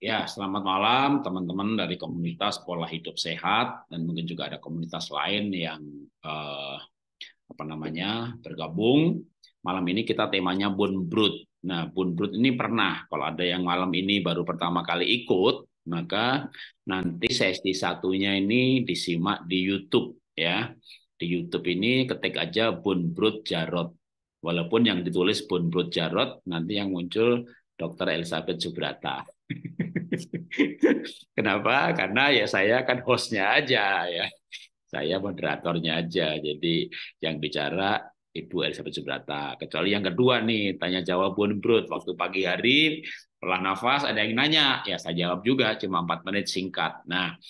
Ya, selamat malam teman-teman dari komunitas pola hidup sehat dan mungkin juga ada komunitas lain yang eh, apa namanya bergabung. Malam ini kita temanya bun brood. Nah, bun brood ini pernah kalau ada yang malam ini baru pertama kali ikut, maka nanti sesi satunya ini disimak di YouTube ya. Di YouTube ini ketik aja bun brood Jarot. Walaupun yang ditulis bun brood Jarot, nanti yang muncul Dr. Elizabeth Subrata. Kenapa? Karena ya saya kan hostnya aja ya. Saya moderatornya aja. Jadi yang bicara Ibu Elizabeth Subrata. Kecuali yang kedua nih, tanya jawab Bun Brut. Waktu pagi hari Pelan nafas, ada yang nanya, ya saya jawab juga, cuma 4 menit singkat. Nah,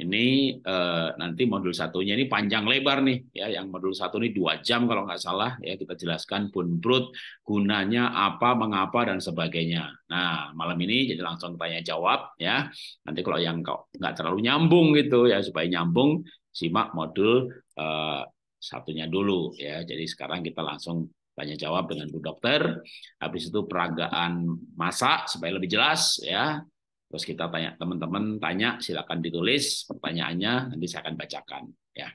ini eh, nanti modul satunya ini panjang lebar nih ya yang modul satu ini dua jam kalau nggak salah ya kita jelaskan pun brut gunanya apa mengapa dan sebagainya nah malam ini jadi langsung tanya jawab ya nanti kalau yang kok nggak terlalu nyambung gitu ya supaya nyambung simak modul eh, satunya dulu ya jadi sekarang kita langsung tanya jawab dengan Bu Dokter. Habis itu peragaan masa supaya lebih jelas ya. Terus kita tanya teman-teman tanya silakan ditulis pertanyaannya nanti saya akan bacakan ya.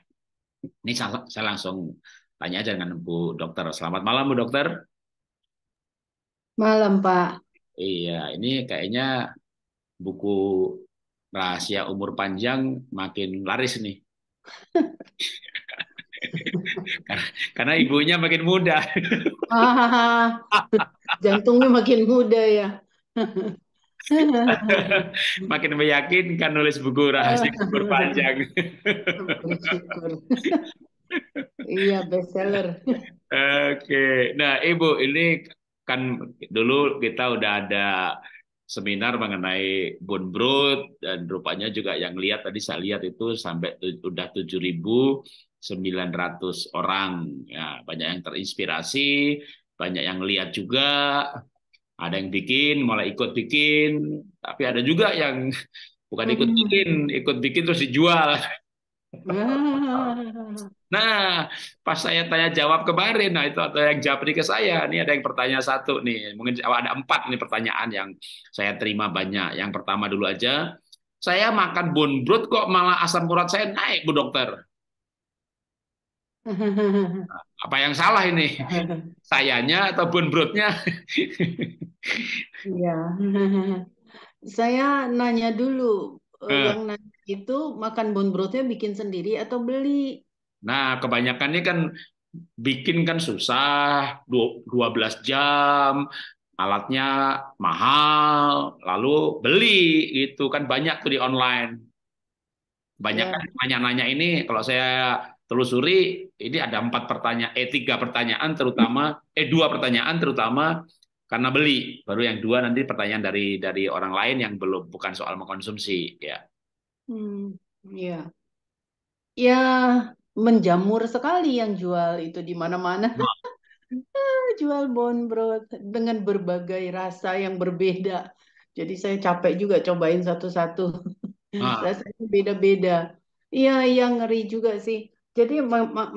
Ini saya, saya langsung tanya aja dengan Bu Dokter. Selamat malam Bu Dokter. Malam Pak. Iya, ini kayaknya buku rahasia umur panjang makin laris nih. karena, karena ibunya makin muda. jantungnya makin muda ya. makin meyakinkan nulis buku rahasia kubur panjang. iya bestseller. Oke, nah ibu ini kan dulu kita udah ada seminar mengenai bone growth dan rupanya juga yang lihat tadi saya lihat itu sampai udah ribu. 900 orang. Ya, banyak yang terinspirasi, banyak yang lihat juga, ada yang bikin, mulai ikut bikin, tapi ada juga yang bukan ikut hmm. bikin, ikut bikin terus dijual. nah, pas saya tanya jawab kemarin, nah itu ada yang jawab di ke saya. Ini ada yang pertanyaan satu nih, mungkin ada empat nih pertanyaan yang saya terima banyak. Yang pertama dulu aja, saya makan bone broth kok malah asam urat saya naik, Bu Dokter. Apa yang salah ini? Sayanya atau bonbrotnya? Iya. Saya nanya dulu, uh. yang nanya itu makan bonbrotnya bikin sendiri atau beli? Nah, kebanyakan ini kan bikin kan susah, 12 jam, alatnya mahal, lalu beli itu kan banyak tuh di online. Banyak nanya kan nanya-nanya ini kalau saya telusuri ini ada empat pertanyaan, eh tiga pertanyaan terutama, eh dua pertanyaan terutama karena beli. Baru yang dua nanti pertanyaan dari dari orang lain yang belum bukan soal mengkonsumsi, ya. Hmm, ya. Ya menjamur sekali yang jual itu di mana-mana. Ah, jual jual bonbrot dengan berbagai rasa yang berbeda. Jadi saya capek juga cobain satu-satu. Ah. Rasanya beda-beda. Iya, yang ngeri juga sih jadi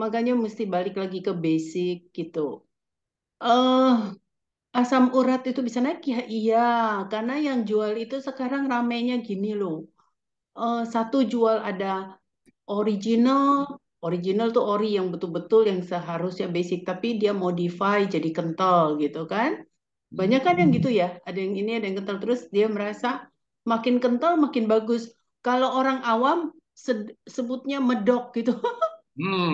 makanya mesti balik lagi ke basic gitu. Uh, asam urat itu bisa naik ya iya karena yang jual itu sekarang ramenya gini loh. Uh, satu jual ada original, original tuh ori yang betul-betul yang seharusnya basic tapi dia modify jadi kental gitu kan. Banyak kan yang gitu hmm. ya, ada yang ini ada yang kental terus dia merasa makin kental makin bagus. Kalau orang awam sebutnya medok gitu. Hmm.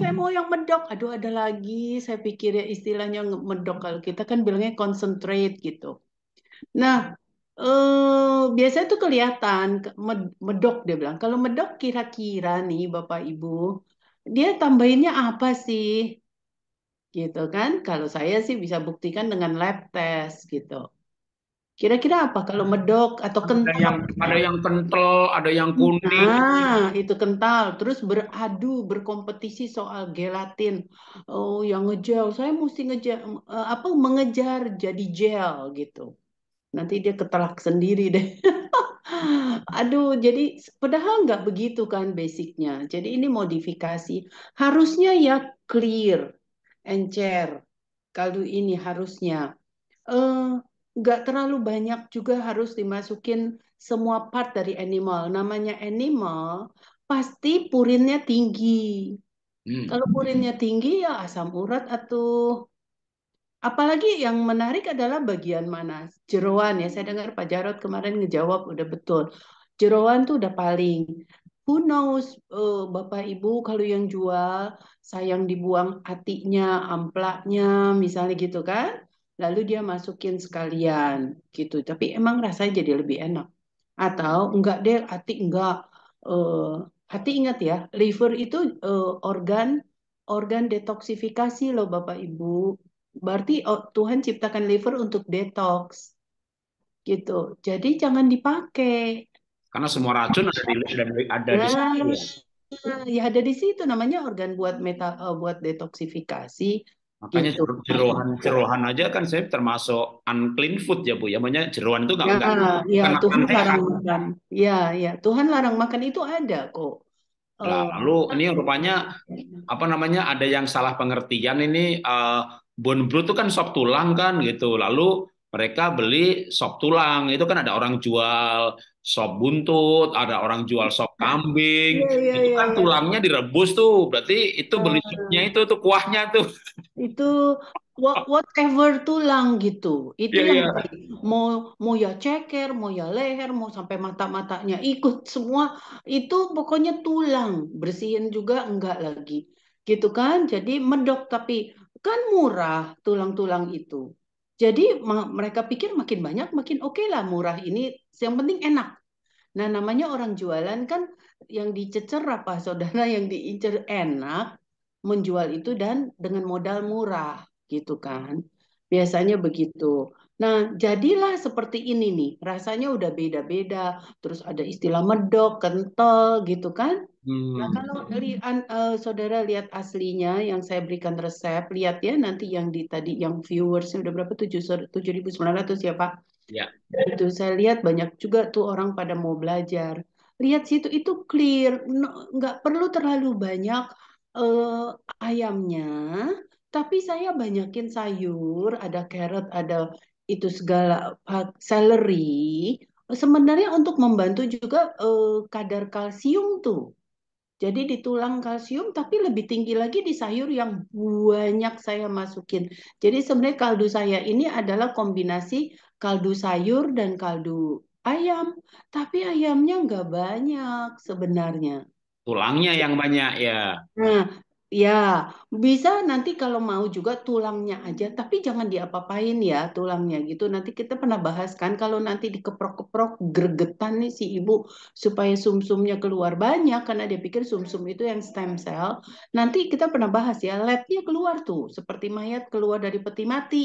Saya mau yang medok. Aduh ada lagi. Saya pikir ya istilahnya medok kalau kita kan bilangnya concentrate gitu. Nah, eh, biasanya tuh kelihatan medok dia bilang. Kalau medok kira-kira nih Bapak Ibu, dia tambahinnya apa sih? Gitu kan? Kalau saya sih bisa buktikan dengan lab test gitu. Kira-kira apa kalau medok atau kental? Ada yang, ada yang kental, ada yang hmm. kuning. Nah, itu kental. Terus beradu, berkompetisi soal gelatin. Oh, yang ngejel, saya mesti ngejar eh, apa mengejar jadi gel gitu. Nanti dia ketelak sendiri deh. Aduh, jadi padahal nggak begitu kan basicnya. Jadi ini modifikasi. Harusnya ya clear, encer. Kaldu ini harusnya. Uh, nggak terlalu banyak juga harus dimasukin semua part dari animal. Namanya animal pasti purinnya tinggi. Hmm. Kalau purinnya tinggi ya asam urat atau apalagi yang menarik adalah bagian mana jeroan ya. Saya dengar Pak Jarot kemarin ngejawab udah betul. Jeroan tuh udah paling who knows uh, Bapak Ibu kalau yang jual sayang dibuang atiknya amplaknya misalnya gitu kan lalu dia masukin sekalian gitu tapi emang rasanya jadi lebih enak atau enggak deh hati enggak uh, hati ingat ya liver itu uh, organ organ detoksifikasi loh Bapak Ibu berarti oh, Tuhan ciptakan liver untuk detox gitu jadi jangan dipakai karena semua racun ada di dan ada di situ ya. Nah, ya ada di situ namanya organ buat meta uh, buat detoksifikasi Makanya gitu. jeruan jeruan aja kan saya termasuk unclean food ya Bu ya. banyak jeruan itu enggak ya, enggak. Ya, kan Tuhan larang makan. Ya, ya. Tuhan larang makan itu ada kok. Lalu uh, ini rupanya apa namanya ada yang salah pengertian ini uh, bone broth itu kan sop tulang kan gitu. Lalu mereka beli sop tulang itu kan ada orang jual sop buntut, ada orang jual sop iya, kambing. Yeah, yeah, itu kan yeah, iya. tulangnya direbus tuh. Berarti itu ah. beli sopnya itu tuh kuahnya tuh. Itu whatever tulang gitu. Itu iya, yang mau mau ya ceker, mau ya leher, mau sampai mata-matanya ikut semua itu pokoknya tulang. Bersihin juga enggak lagi. Gitu kan? Jadi medok tapi kan murah tulang-tulang itu. Jadi mereka pikir makin banyak makin oke okay lah murah ini yang penting enak. Nah namanya orang jualan kan yang dicecer apa saudara yang diincer enak menjual itu dan dengan modal murah gitu kan. Biasanya begitu. Nah, jadilah seperti ini nih. Rasanya udah beda-beda. Terus ada istilah medok, kental gitu kan. Nah, hmm. Nah, kalau dari uh, saudara lihat aslinya yang saya berikan resep, lihat ya nanti yang di tadi yang viewersnya udah berapa tujuh tujuh ribu sembilan ratus ya pak? Ya. Itu saya lihat banyak juga tuh orang pada mau belajar. Lihat situ itu clear, nggak perlu terlalu banyak uh, ayamnya, tapi saya banyakin sayur, ada carrot, ada itu segala pak celery. Sebenarnya untuk membantu juga uh, kadar kalsium tuh jadi di tulang kalsium tapi lebih tinggi lagi di sayur yang banyak saya masukin. Jadi sebenarnya kaldu saya ini adalah kombinasi kaldu sayur dan kaldu ayam, tapi ayamnya nggak banyak sebenarnya. Tulangnya yang banyak ya. Nah, Ya, bisa nanti kalau mau juga tulangnya aja, tapi jangan diapa-apain ya tulangnya gitu. Nanti kita pernah bahas kan kalau nanti dikeprok-keprok gregetan nih si ibu supaya sumsumnya keluar banyak karena dia pikir sumsum itu yang stem cell. Nanti kita pernah bahas ya, labnya keluar tuh seperti mayat keluar dari peti mati.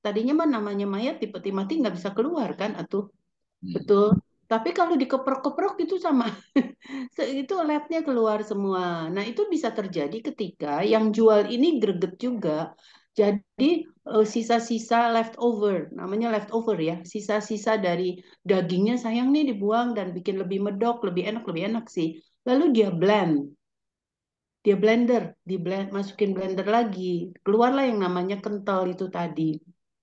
Tadinya mah namanya mayat di peti mati nggak bisa keluar kan, atuh. Hmm. Betul. Tapi kalau dikeprok-keprok itu sama, itu labnya keluar semua. Nah itu bisa terjadi ketika yang jual ini greget juga. Jadi eh, sisa-sisa leftover, namanya leftover ya, sisa-sisa dari dagingnya sayang nih dibuang dan bikin lebih medok, lebih enak, lebih enak sih. Lalu dia blend, dia blender, di blend, masukin blender lagi, keluarlah yang namanya kental itu tadi.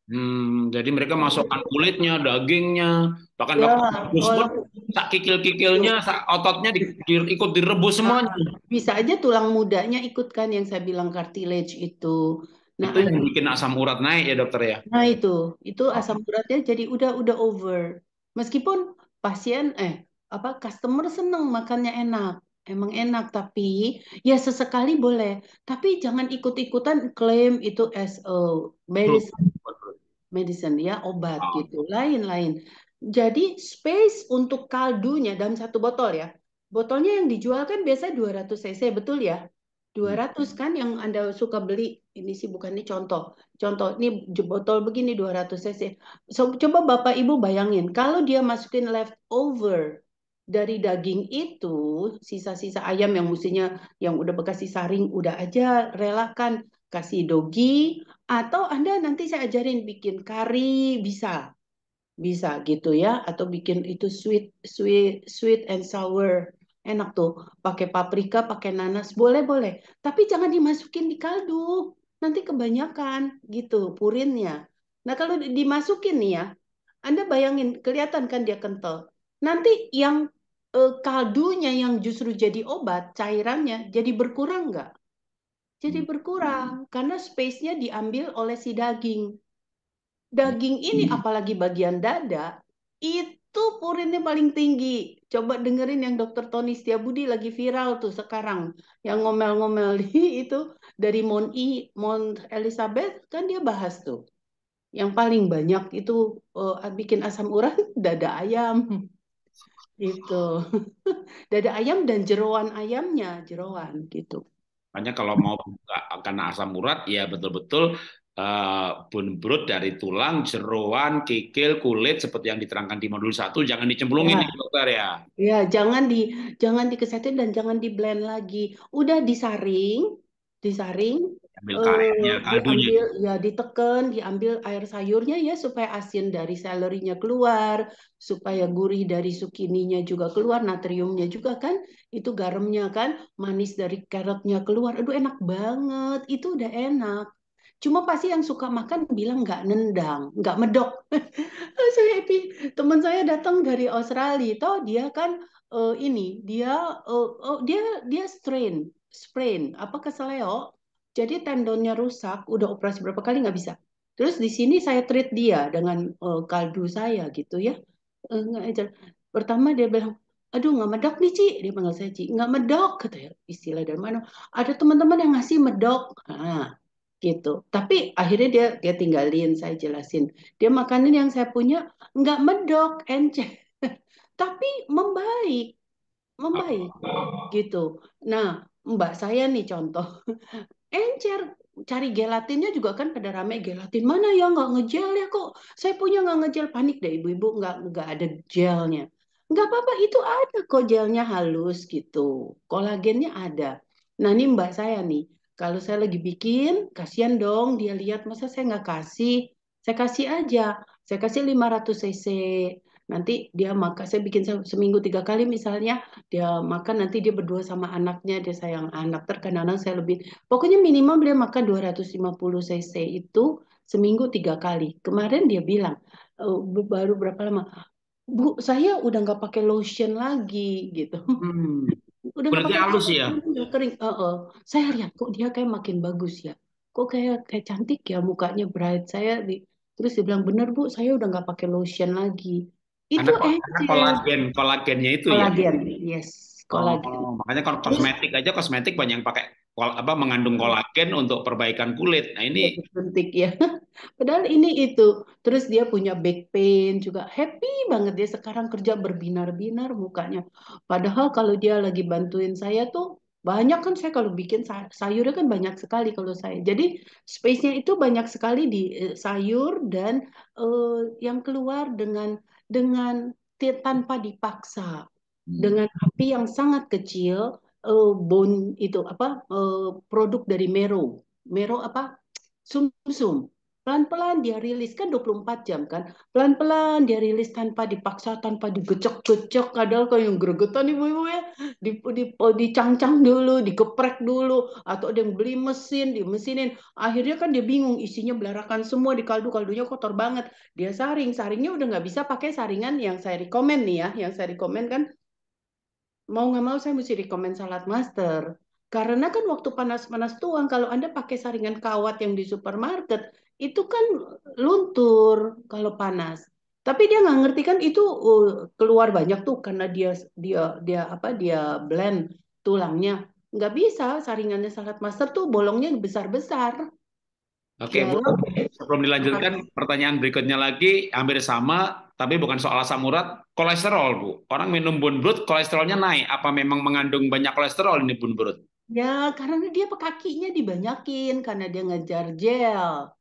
Hmm, jadi mereka hmm. masukkan kulitnya, dagingnya, bahkan ya, walaupun, tak kikil-kikilnya, iya. ototnya di, di, ikut direbus semuanya. Ah, bisa aja tulang mudanya ikut kan yang saya bilang cartilage itu. Nah, itu yang bikin asam urat naik ya dokter ya? Nah itu, itu asam uratnya jadi udah udah over. Meskipun pasien eh apa customer seneng makannya enak, emang enak tapi ya sesekali boleh tapi jangan ikut-ikutan klaim itu as a medicine medicine ya obat oh. gitu lain-lain jadi space untuk kaldunya dalam satu botol ya botolnya yang dijual kan biasa 200 cc betul ya 200 hmm. kan yang Anda suka beli ini sih bukan ini contoh contoh ini botol begini 200 cc so, coba Bapak Ibu bayangin kalau dia masukin leftover dari daging itu sisa-sisa ayam yang mestinya yang udah bekas disaring udah aja relakan kasih dogi atau Anda nanti saya ajarin bikin kari bisa. Bisa gitu ya atau bikin itu sweet sweet sweet and sour. Enak tuh pakai paprika, pakai nanas, boleh-boleh. Tapi jangan dimasukin di kaldu. Nanti kebanyakan gitu purinnya. Nah, kalau dimasukin nih ya, Anda bayangin kelihatan kan dia kental. Nanti yang eh, kaldunya yang justru jadi obat, cairannya jadi berkurang nggak? jadi hmm. berkurang hmm. karena space-nya diambil oleh si daging. Hmm. Daging ini apalagi bagian dada itu purinnya paling tinggi. Coba dengerin yang Dokter Tony Budi lagi viral tuh sekarang yang ngomel-ngomel itu dari Mount I, Mount Elizabeth kan dia bahas tuh. Yang paling banyak itu uh, bikin asam urat dada ayam. itu, Dada ayam dan jeroan ayamnya, jeroan gitu. Makanya kalau mau buka karena asam urat ya betul-betul uh, eh, bone broth dari tulang, jeruan, kikil, kulit seperti yang diterangkan di modul satu, jangan dicemplungin ya. dokter ya. Iya, jangan di jangan dikesetin dan jangan di blend lagi. Udah disaring, disaring ambil eh, karetnya, kaldunya. Diambil, ya diteken, diambil air sayurnya ya supaya asin dari selerinya keluar, supaya gurih dari sukininya juga keluar, natriumnya juga kan, itu garamnya kan, manis dari karetnya keluar. Aduh enak banget, itu udah enak. Cuma pasti yang suka makan bilang nggak nendang, nggak medok. Oh, saya happy. Teman saya datang dari Australia, toh dia kan uh, ini, dia uh, oh, dia dia strain sprain apa keseleo jadi tendonnya rusak, udah operasi berapa kali nggak bisa. Terus di sini saya treat dia dengan uh, kaldu saya gitu ya. Uh, Pertama dia bilang, aduh nggak medok nih Ci, dia panggil saya Ci, nggak medok kata ya, istilah dari mana. Ada teman-teman yang ngasih medok. Nah, gitu. Tapi akhirnya dia dia tinggalin, saya jelasin. Dia makanin yang saya punya nggak medok, encer, tapi membaik, membaik, gitu. Nah, mbak saya nih contoh, encer cari gelatinnya juga kan pada rame gelatin mana ya nggak ngejel ya kok saya punya nggak ngejel panik deh ibu-ibu nggak nggak ada gelnya nggak apa-apa itu ada kok gelnya halus gitu kolagennya ada nah ini mbak saya nih kalau saya lagi bikin kasihan dong dia lihat masa saya nggak kasih saya kasih aja saya kasih 500 cc nanti dia makan saya bikin seminggu tiga kali misalnya dia makan nanti dia berdua sama anaknya dia sayang anak terkadang saya lebih pokoknya minimal dia makan 250 cc itu seminggu tiga kali kemarin dia bilang oh, baru berapa lama bu saya udah nggak pakai lotion lagi gitu hmm. udah berarti halus ya udah kering uh -uh. saya lihat kok dia kayak makin bagus ya kok kayak kayak cantik ya mukanya bright saya di terus dia bilang bener bu saya udah nggak pakai lotion lagi itu Karena kolagen, eh, iya. kolagen, kolagennya itu ya? kolagen, ya. yes. Oh, kolagen. Oh, makanya kosmetik aja kosmetik banyak yang pakai kol, apa mengandung iya. kolagen untuk perbaikan kulit. Nah ini suntik ya. Padahal ini itu. Terus dia punya back pain juga happy banget dia sekarang kerja berbinar-binar mukanya. Padahal kalau dia lagi bantuin saya tuh banyak kan saya kalau bikin sayurnya kan banyak sekali kalau saya jadi space-nya itu banyak sekali di eh, sayur dan uh, yang keluar dengan dengan tanpa dipaksa hmm. dengan api yang sangat kecil uh, bone itu apa uh, produk dari mero mero apa sumsum -sum. Pelan-pelan dia rilis kan 24 jam kan. Pelan-pelan dia rilis tanpa dipaksa, tanpa digecek-gecek. kadal kayak yang gregetan ibu-ibu ya. Di, di, dicang-cang dulu, dikeprek dulu. Atau ada yang beli mesin, dimesinin. Akhirnya kan dia bingung isinya belarakan semua di kaldu. Kaldunya kotor banget. Dia saring. Saringnya udah nggak bisa pakai saringan yang saya rekomen nih ya. Yang saya rekomen kan. Mau nggak mau saya mesti rekomen salad master. Karena kan waktu panas-panas tuang, kalau Anda pakai saringan kawat yang di supermarket, itu kan luntur kalau panas. Tapi dia nggak ngerti kan itu uh, keluar banyak tuh karena dia dia dia apa dia blend tulangnya nggak bisa saringannya salad master tuh bolongnya besar besar. Oke, okay, ya, sebelum dilanjutkan pertanyaan berikutnya lagi hampir sama tapi bukan soal asam urat, kolesterol bu. Orang minum bun brut kolesterolnya naik. Apa memang mengandung banyak kolesterol ini bun brut? Ya karena dia kakinya dibanyakin karena dia ngejar gel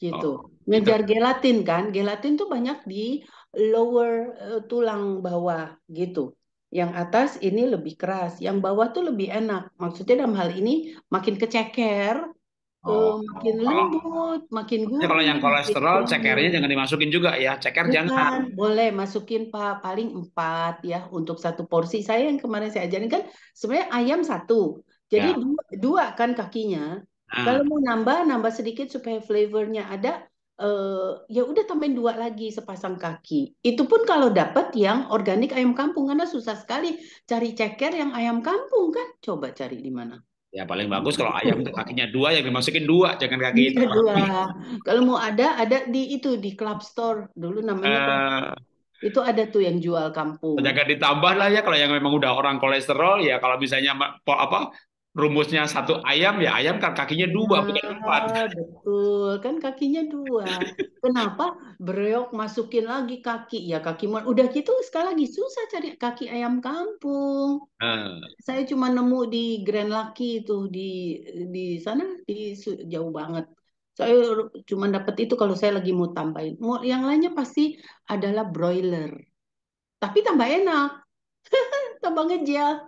gitu. Oh. Ngejar gelatin kan, gelatin tuh banyak di lower uh, tulang bawah gitu. Yang atas ini lebih keras, yang bawah tuh lebih enak. Maksudnya dalam hal ini makin keceker, eh, Oh, makin lembut, makin gurih. Kalau yang kolesterol, gitu. cekernya jangan dimasukin juga ya. Ceker Bukan, jangan. Boleh masukin Pak paling empat ya untuk satu porsi. Saya yang kemarin saya ajarin kan sebenarnya ayam satu. Jadi ya. dua, dua kan kakinya. Ah. Kalau mau nambah, nambah sedikit supaya flavornya ada. Uh, ya udah tambahin dua lagi sepasang kaki. Itu pun kalau dapat yang organik ayam kampung karena susah sekali cari ceker yang ayam kampung kan. Coba cari di mana? Ya paling bagus kalau ayam kakinya dua ya dimasukin dua, jangan kaki iya, itu. Dua. kalau mau ada ada di itu di club store dulu namanya. Uh, itu ada tuh yang jual kampung. Jangan ditambah lah ya kalau yang memang udah orang kolesterol ya kalau misalnya apa rumusnya satu ayam ya ayam kan kakinya dua nah, bukan empat. Betul kan kakinya dua. Kenapa breok masukin lagi kaki ya kaki Udah gitu sekali lagi susah cari kaki ayam kampung. ah. Saya cuma nemu di Grand Lucky itu di di sana di jauh banget. Saya cuma dapat itu kalau saya lagi mau tambahin. Mau yang lainnya pasti adalah broiler. Tapi tambah enak. tambah ngejel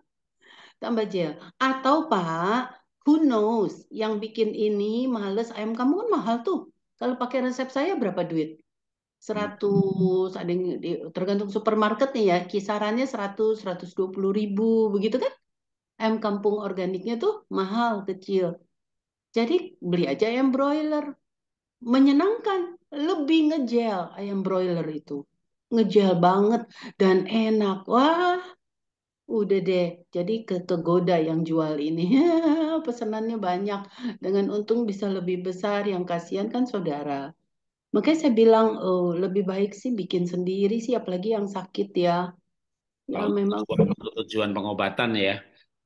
tambah gel. Atau Pak, who knows yang bikin ini males ayam kamu kan mahal tuh. Kalau pakai resep saya berapa duit? seratus ada yang tergantung supermarket nih ya kisarannya 100 120 ribu begitu kan ayam kampung organiknya tuh mahal kecil jadi beli aja ayam broiler menyenangkan lebih ngejel ayam broiler itu ngejel banget dan enak wah udah deh jadi ke kegoda yang jual ini pesanannya banyak dengan untung bisa lebih besar yang kasihan kan saudara makanya saya bilang oh, lebih baik sih bikin sendiri sih apalagi yang sakit ya ya Kalau memang tujuan pengobatan ya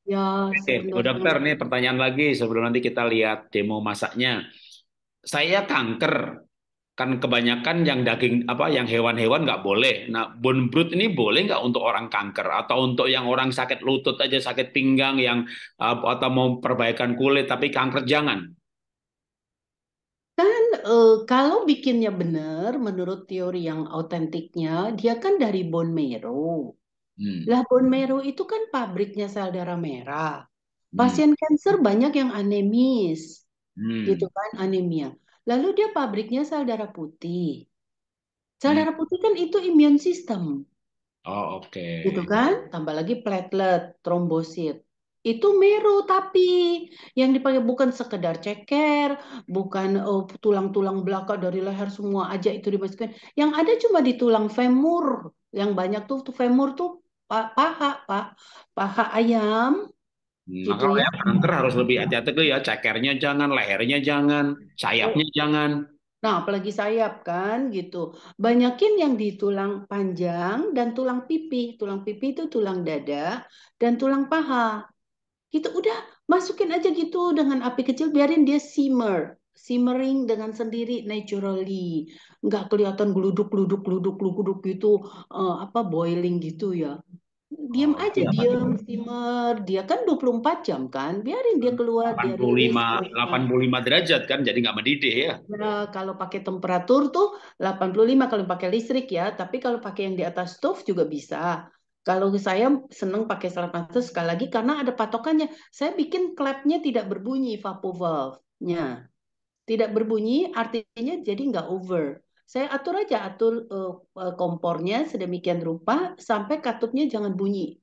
ya Oke, Bu dokter nih pertanyaan lagi sebelum nanti kita lihat demo masaknya saya kanker kan kebanyakan yang daging apa yang hewan-hewan nggak boleh. Nah, bone broth ini boleh nggak untuk orang kanker atau untuk yang orang sakit lutut aja sakit pinggang yang atau mau perbaikan kulit tapi kanker jangan. Kan uh, kalau bikinnya benar menurut teori yang autentiknya dia kan dari bone marrow. Hmm. Lah bone marrow itu kan pabriknya sel darah merah. Hmm. Pasien hmm. banyak yang anemis. Hmm. Gitu kan anemia. Lalu dia pabriknya sel darah putih. Sel hmm. darah putih kan itu imun sistem. Oh, oke. Okay. Gitu kan? Tambah lagi platelet, trombosit. Itu meru tapi yang dipakai bukan sekedar ceker, bukan tulang oh, tulang-tulang belakang dari leher semua aja itu dimasukkan. Yang ada cuma di tulang femur. Yang banyak tuh, tuh femur tuh paha, pak, paha ayam, Hmm. Makanya gitu. kanker harus lebih hati-hati tuh ya, cekernya jangan, lehernya jangan, sayapnya oh. jangan. Nah, apalagi sayap kan gitu. Banyakin yang di tulang panjang dan tulang pipi. Tulang pipi itu tulang dada dan tulang paha. Gitu udah masukin aja gitu dengan api kecil biarin dia simmer simmering dengan sendiri naturally Enggak kelihatan geluduk geluduk geluduk geluduk gitu uh, apa boiling gitu ya diam oh, aja iya, diam steamer dia kan 24 jam kan biarin dia keluar 85 dia 85 derajat kan jadi nggak mendidih ya nah, kalau pakai temperatur tuh 85 kalau pakai listrik ya tapi kalau pakai yang di atas stove juga bisa kalau saya seneng pakai selapan sekali lagi karena ada patokannya. Saya bikin klepnya tidak berbunyi vapor valve-nya. Tidak berbunyi artinya jadi nggak over saya atur aja atur uh, kompornya sedemikian rupa sampai katupnya jangan bunyi.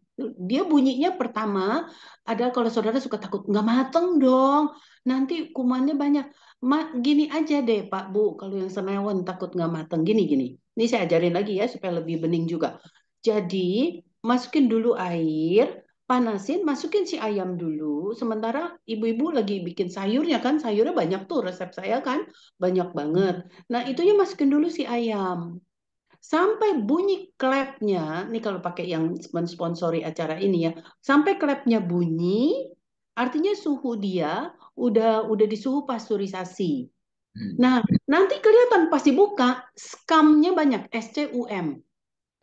Dia bunyinya pertama ada kalau saudara suka takut nggak mateng dong, nanti kumannya banyak. Ma, gini aja deh Pak Bu, kalau yang senewan takut nggak mateng gini gini. Ini saya ajarin lagi ya supaya lebih bening juga. Jadi masukin dulu air, panasin, masukin si ayam dulu. Sementara ibu-ibu lagi bikin sayurnya kan, sayurnya banyak tuh resep saya kan, banyak banget. Nah itunya masukin dulu si ayam. Sampai bunyi klepnya, nih kalau pakai yang mensponsori acara ini ya, sampai klepnya bunyi, artinya suhu dia udah udah di suhu pasteurisasi. Hmm. Nah, nanti kelihatan pasti buka, skamnya banyak, SCUM.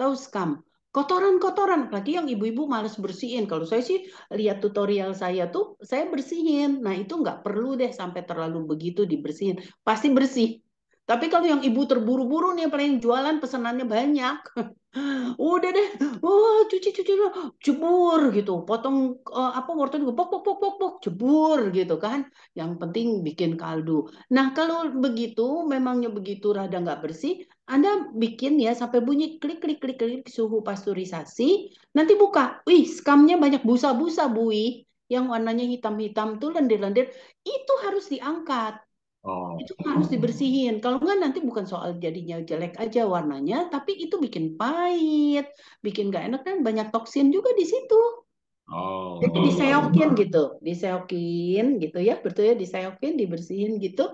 Tahu skam? kotoran-kotoran apalagi yang ibu-ibu males bersihin kalau saya sih lihat tutorial saya tuh saya bersihin nah itu nggak perlu deh sampai terlalu begitu dibersihin pasti bersih tapi kalau yang ibu terburu-buru nih paling jualan pesanannya banyak udah deh oh, cuci cuci jebur gitu potong uh, apa wortel juga pok pok pok pok pok jebur gitu kan yang penting bikin kaldu nah kalau begitu memangnya begitu rada nggak bersih anda bikin ya sampai bunyi klik klik klik klik suhu pasteurisasi, nanti buka. Wih, skamnya banyak busa-busa, Bui, yang warnanya hitam-hitam tuh lendir-lendir, itu harus diangkat. Oh. Itu harus dibersihin. Kalau enggak nanti bukan soal jadinya jelek aja warnanya, tapi itu bikin pahit, bikin nggak enak kan banyak toksin juga di situ. Oh. Jadi diseokin gitu, diseokin gitu ya, betul ya diseokin, dibersihin gitu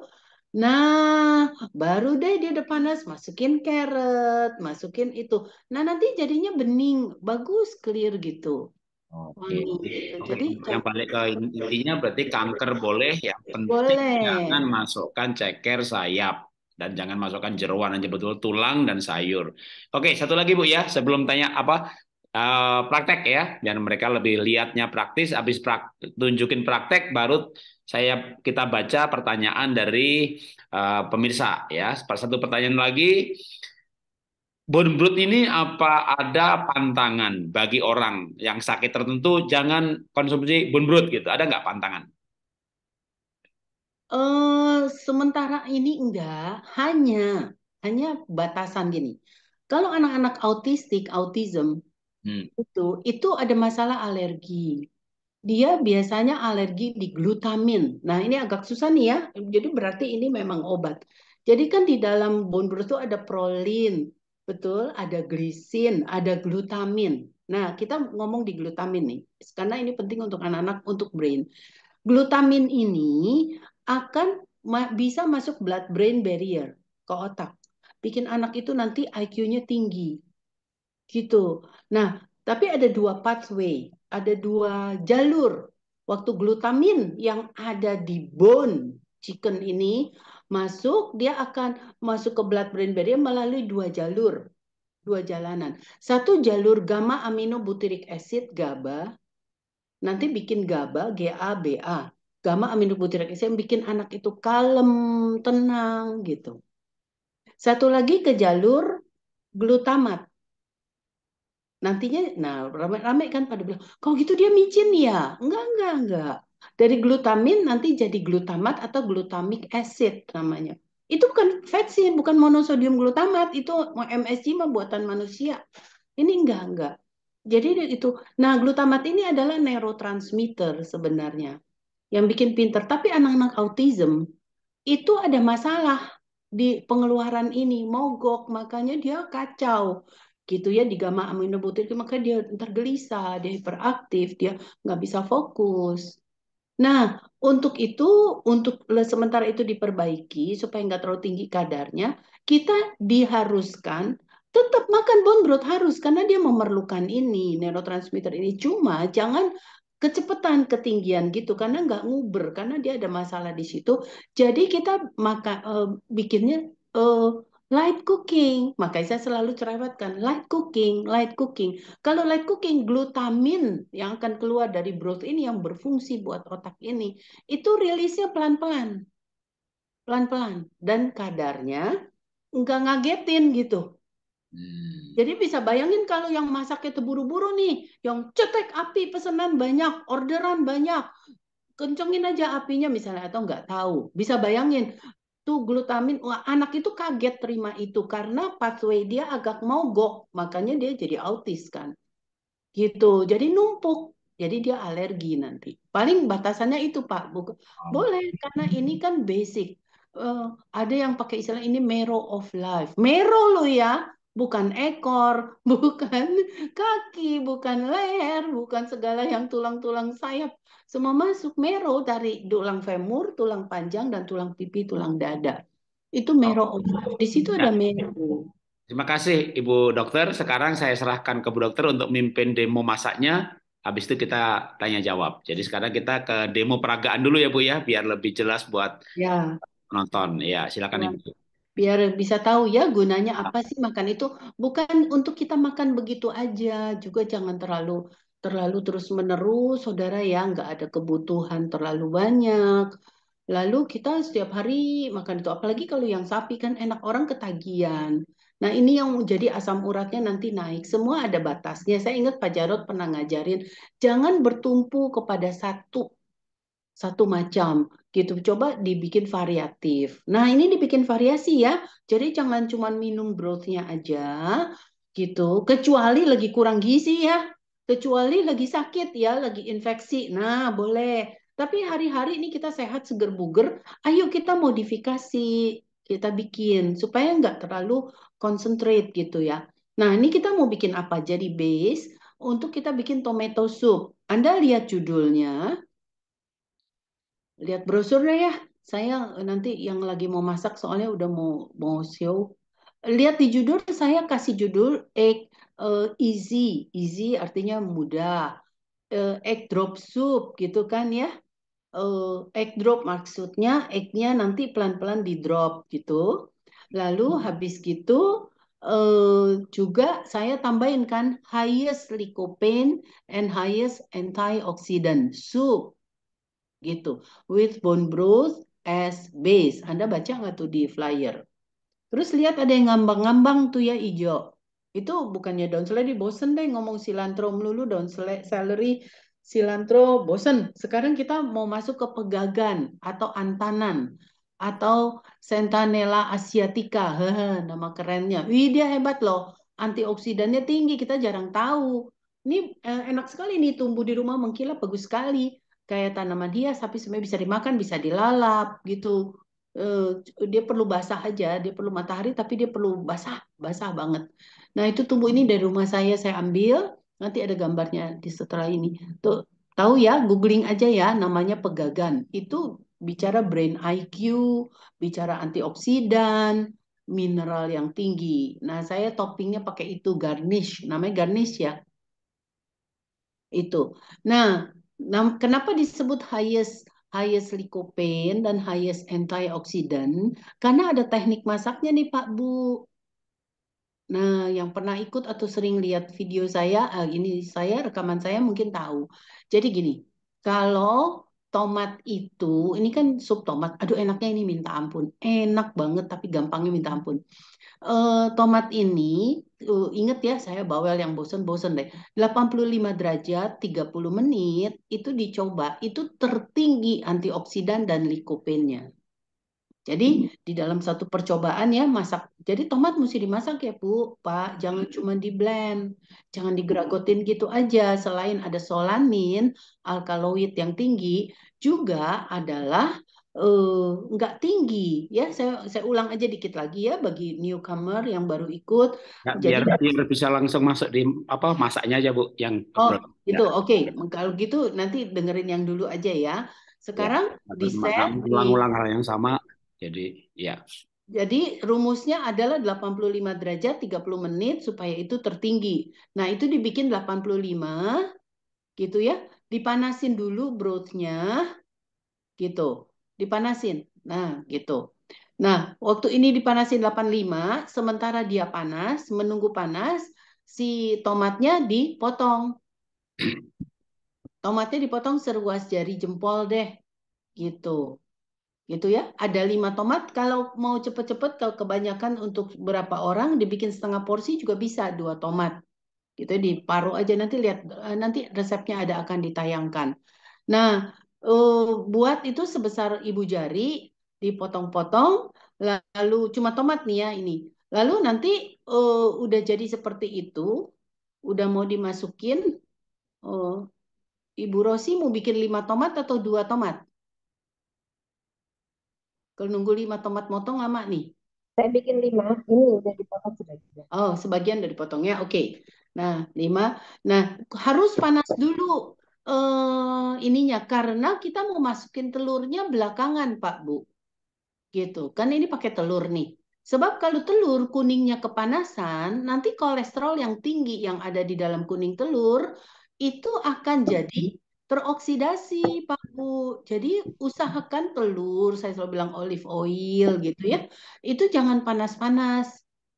Nah, baru deh dia udah panas, masukin carrot, masukin itu. Nah, nanti jadinya bening, bagus, clear gitu. Oke. Hmm, gitu. Okay. Jadi yang paling ke intinya berarti kanker boleh ya, penting boleh. jangan masukkan ceker sayap dan jangan masukkan jeruan aja betul tulang dan sayur. Oke, satu lagi Bu ya, sebelum tanya apa uh, praktek ya, dan mereka lebih lihatnya praktis, habis prak tunjukin praktek baru saya kita baca pertanyaan dari uh, pemirsa ya. Satu pertanyaan lagi. Bone ini apa ada pantangan bagi orang yang sakit tertentu jangan konsumsi bone gitu? Ada nggak pantangan? Uh, sementara ini enggak, hanya hanya batasan gini. Kalau anak-anak autistik, autism hmm. itu itu ada masalah alergi dia biasanya alergi di glutamin. Nah, ini agak susah nih ya. Jadi berarti ini memang obat. Jadi kan di dalam bone broth itu ada prolin, betul, ada glisin, ada glutamin. Nah, kita ngomong di glutamin nih, karena ini penting untuk anak-anak untuk brain. Glutamin ini akan ma bisa masuk blood brain barrier ke otak. Bikin anak itu nanti IQ-nya tinggi. Gitu. Nah, tapi ada dua pathway ada dua jalur. Waktu glutamin yang ada di bone chicken ini masuk, dia akan masuk ke blood-brain barrier melalui dua jalur, dua jalanan. Satu jalur gamma amino butyric acid GABA, nanti bikin GABA, GABA. Gamma amino butyric acid yang bikin anak itu kalem, tenang gitu. Satu lagi ke jalur glutamat Nantinya, nah rame-rame kan pada bilang, kalau gitu dia micin ya? Enggak, enggak, enggak. Dari glutamin nanti jadi glutamat atau glutamic acid namanya. Itu bukan vaksin, bukan monosodium glutamat, itu MSG mah buatan manusia. Ini enggak, enggak. Jadi itu, nah glutamat ini adalah neurotransmitter sebenarnya yang bikin pinter. Tapi anak-anak autism itu ada masalah di pengeluaran ini mogok makanya dia kacau gitu ya di gamma aminobutir maka dia tergelisah dia hiperaktif dia nggak bisa fokus nah untuk itu untuk sementara itu diperbaiki supaya nggak terlalu tinggi kadarnya kita diharuskan tetap makan bone broth harus karena dia memerlukan ini neurotransmitter ini cuma jangan kecepatan ketinggian gitu karena nggak nguber karena dia ada masalah di situ jadi kita maka uh, bikinnya uh, light cooking. Makanya saya selalu cerewetkan light cooking, light cooking. Kalau light cooking, glutamin yang akan keluar dari broth ini yang berfungsi buat otak ini, itu rilisnya pelan-pelan. Pelan-pelan. Dan kadarnya nggak ngagetin gitu. Hmm. Jadi bisa bayangin kalau yang masaknya terburu-buru nih, yang cetek api pesanan banyak, orderan banyak, kencengin aja apinya misalnya atau nggak tahu. Bisa bayangin tuh glutamin wah, anak itu kaget terima itu karena pathway dia agak mogok makanya dia jadi autis kan gitu jadi numpuk jadi dia alergi nanti paling batasannya itu pak oh. boleh karena ini kan basic uh, ada yang pakai istilah ini mero of life mero lo ya bukan ekor, bukan kaki, bukan leher, bukan segala yang tulang-tulang sayap, semua masuk mero dari tulang femur, tulang panjang, dan tulang pipi, tulang dada. Itu mero oh. Di situ ada nah. mero. Terima kasih Ibu Dokter. Sekarang saya serahkan ke Bu Dokter untuk memimpin demo masaknya. Habis itu kita tanya jawab. Jadi sekarang kita ke demo peragaan dulu ya Bu ya, biar lebih jelas buat ya. penonton. Ya, silakan ya. Ibu biar bisa tahu ya gunanya apa ah. sih makan itu bukan untuk kita makan begitu aja juga jangan terlalu terlalu terus-menerus, saudara ya, nggak ada kebutuhan terlalu banyak. Lalu kita setiap hari makan itu, apalagi kalau yang sapi kan enak orang ketagihan. Nah ini yang jadi asam uratnya nanti naik. Semua ada batasnya. Saya ingat Pak Jarod pernah ngajarin, jangan bertumpu kepada satu satu macam gitu. Coba dibikin variatif. Nah ini dibikin variasi ya. Jadi jangan cuma minum brothnya aja gitu. Kecuali lagi kurang gizi ya Kecuali lagi sakit ya, lagi infeksi. Nah, boleh. Tapi hari-hari ini kita sehat seger buger, ayo kita modifikasi, kita bikin supaya nggak terlalu concentrate gitu ya. Nah, ini kita mau bikin apa? Jadi base untuk kita bikin tomato soup. Anda lihat judulnya. Lihat brosurnya ya. Saya nanti yang lagi mau masak soalnya udah mau mau show. Lihat di judul saya kasih judul egg uh, easy, easy artinya mudah. Uh, egg drop soup gitu kan ya. Uh, egg drop maksudnya eggnya nanti pelan-pelan di drop gitu. Lalu hmm. habis gitu uh, juga saya tambahin kan highest lycopene and highest antioxidant soup gitu with bone broth as base. Anda baca nggak tuh di flyer? Terus lihat ada yang ngambang-ngambang tuh ya hijau. Itu bukannya down di bosen deh ngomong silantro melulu down salary silantro bosen. Sekarang kita mau masuk ke pegagan atau antanan atau Centanella asiatica. Hehe, nama kerennya. Wih, dia hebat loh. Antioksidannya tinggi, kita jarang tahu. Ini eh, enak sekali nih tumbuh di rumah mengkilap bagus sekali. Kayak tanaman hias tapi sebenarnya bisa dimakan, bisa dilalap gitu. Eh, dia perlu basah aja, dia perlu matahari tapi dia perlu basah, basah banget. Nah itu tumbuh ini dari rumah saya saya ambil. Nanti ada gambarnya di setelah ini. Tuh tahu ya, googling aja ya namanya pegagan. Itu bicara brain IQ, bicara antioksidan, mineral yang tinggi. Nah saya toppingnya pakai itu garnish. Namanya garnish ya. Itu. Nah, nah kenapa disebut highest highest lycopene dan highest antioxidant karena ada teknik masaknya nih Pak Bu. Nah, yang pernah ikut atau sering lihat video saya, eh, ini saya rekaman saya mungkin tahu. Jadi gini, kalau tomat itu, ini kan sup tomat. Aduh enaknya ini minta ampun, enak banget tapi gampangnya minta ampun. Uh, tomat ini, uh, eh, inget ya saya bawel yang bosen-bosen deh. 85 derajat 30 menit itu dicoba, itu tertinggi antioksidan dan likopennya. Jadi di dalam satu percobaan ya masak. Jadi tomat mesti dimasak ya Bu, Pak. Jangan cuma di blend, jangan digeragotin gitu aja. Selain ada solanin, alkaloid yang tinggi, juga adalah eh, nggak uh, tinggi ya saya saya ulang aja dikit lagi ya bagi newcomer yang baru ikut nah, jadi biar, biar bisa langsung masuk di apa masaknya aja bu yang oh problem. gitu ya. oke okay. kalau gitu nanti dengerin yang dulu aja ya, ya sekarang ya, di share ulang-ulang hal yang sama jadi ya. Jadi rumusnya adalah 85 derajat 30 menit supaya itu tertinggi. Nah, itu dibikin 85 gitu ya. Dipanasin dulu brothnya gitu. Dipanasin. Nah, gitu. Nah, waktu ini dipanasin 85, sementara dia panas, menunggu panas, si tomatnya dipotong. Tomatnya dipotong seruas jari jempol deh, gitu gitu ya. Ada lima tomat, kalau mau cepet-cepet, kalau kebanyakan untuk berapa orang dibikin setengah porsi juga bisa dua tomat, gitu ya, diparuh aja nanti lihat eh, nanti resepnya ada akan ditayangkan. Nah eh, buat itu sebesar ibu jari dipotong-potong, lalu cuma tomat nih ya ini. Lalu nanti uh, udah jadi seperti itu, udah mau dimasukin. Uh, ibu Rosi mau bikin lima tomat atau dua tomat? Kalau nunggu lima tomat motong lama nih. Saya bikin lima, ini udah dipotong sebagian. Oh, sebagian udah dipotong ya, oke. Okay. Nah, lima. Nah, harus panas dulu eh, ininya karena kita mau masukin telurnya belakangan, Pak Bu. Gitu. Kan ini pakai telur nih. Sebab kalau telur kuningnya kepanasan, nanti kolesterol yang tinggi yang ada di dalam kuning telur itu akan jadi teroksidasi Pak Bu. Jadi usahakan telur, saya selalu bilang olive oil gitu ya. Itu jangan panas-panas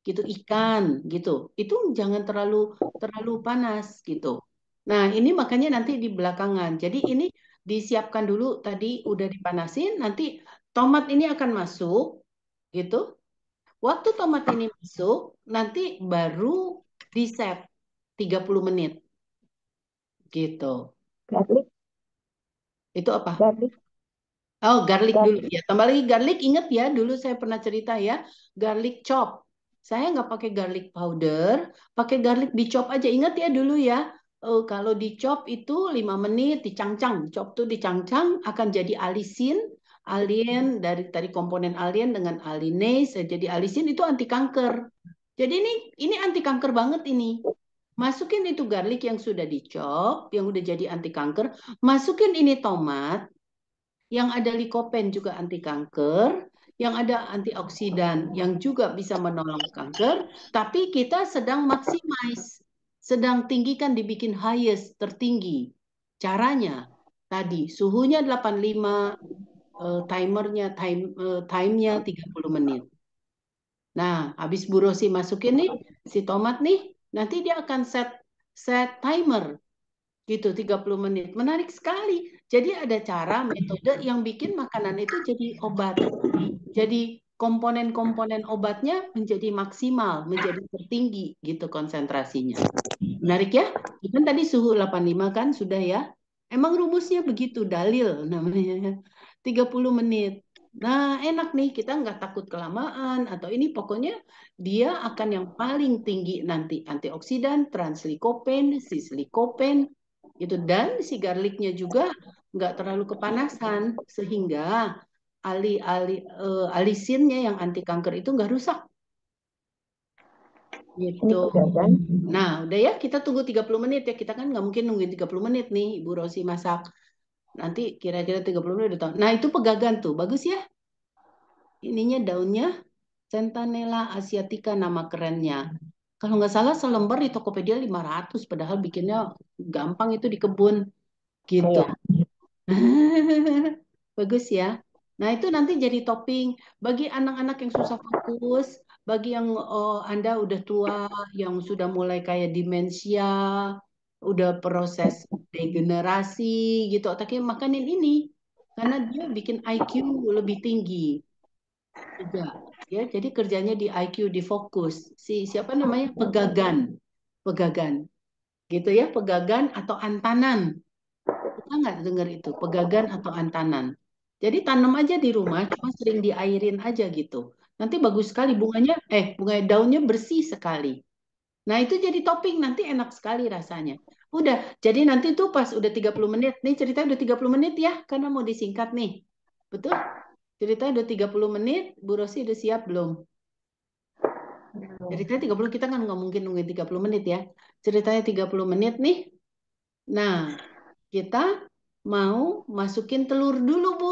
gitu ikan gitu. Itu jangan terlalu terlalu panas gitu. Nah, ini makanya nanti di belakangan. Jadi ini disiapkan dulu tadi udah dipanasin, nanti tomat ini akan masuk gitu. Waktu tomat ini masuk, nanti baru di set 30 menit. Gitu garlic Itu apa? garlic Oh, garlic dulu ya. Tambah lagi garlic, ingat ya dulu saya pernah cerita ya, garlic chop. Saya nggak pakai garlic powder, pakai garlic dicop aja. Ingat ya dulu ya. Oh, kalau dicop itu lima menit dicangcang. Cop tuh dicangcang akan jadi alisin, alien dari tadi komponen alien dengan alinase jadi alisin itu anti kanker. Jadi ini ini anti kanker banget ini masukin itu garlic yang sudah dicop, yang udah jadi anti kanker, masukin ini tomat yang ada likopen juga anti kanker, yang ada antioksidan yang juga bisa menolong kanker, tapi kita sedang maximize, sedang tinggikan dibikin highest, tertinggi. Caranya tadi suhunya 85, eh, timernya time nya eh, timenya 30 menit. Nah, habis burosi masukin nih si tomat nih Nanti dia akan set set timer gitu 30 menit. Menarik sekali. Jadi ada cara metode yang bikin makanan itu jadi obat. Jadi komponen-komponen obatnya menjadi maksimal, menjadi tertinggi gitu konsentrasinya. Menarik ya? Kan tadi suhu 85 kan sudah ya. Emang rumusnya begitu dalil namanya 30 ya. menit. Nah, enak nih kita nggak takut kelamaan atau ini pokoknya dia akan yang paling tinggi nanti antioksidan, translikopen, sislikopen gitu dan si garlicnya juga nggak terlalu kepanasan sehingga ali ali uh, alisinnya yang anti kanker itu nggak rusak. Gitu. Kan? Nah, udah ya kita tunggu 30 menit ya. Kita kan nggak mungkin nungguin 30 menit nih Ibu Rosi masak. Nanti kira-kira 30 menit udah tahu. Nah, itu pegagan tuh. Bagus ya. Ininya daunnya Centanella asiatica nama kerennya. Kalau nggak salah selembar di Tokopedia 500 padahal bikinnya gampang itu di kebun gitu. Oh. Iya. Bagus ya. Nah, itu nanti jadi topping bagi anak-anak yang susah fokus, bagi yang oh, Anda udah tua, yang sudah mulai kayak demensia, udah proses degenerasi gitu otaknya makanin ini karena dia bikin IQ lebih tinggi juga ya jadi kerjanya di IQ di fokus si siapa namanya pegagan pegagan gitu ya pegagan atau antanan kita nggak dengar itu pegagan atau antanan jadi tanam aja di rumah cuma sering diairin aja gitu nanti bagus sekali bunganya eh bunga daunnya bersih sekali Nah, itu jadi topping nanti enak sekali rasanya. Udah, jadi nanti tuh pas udah 30 menit, nih cerita udah 30 menit ya, karena mau disingkat nih. Betul? Cerita udah 30 menit, Bu Rosi udah siap belum? Ceritanya 30, kita kan nggak mungkin nungguin 30 menit ya. Ceritanya 30 menit nih. Nah, kita mau masukin telur dulu, Bu.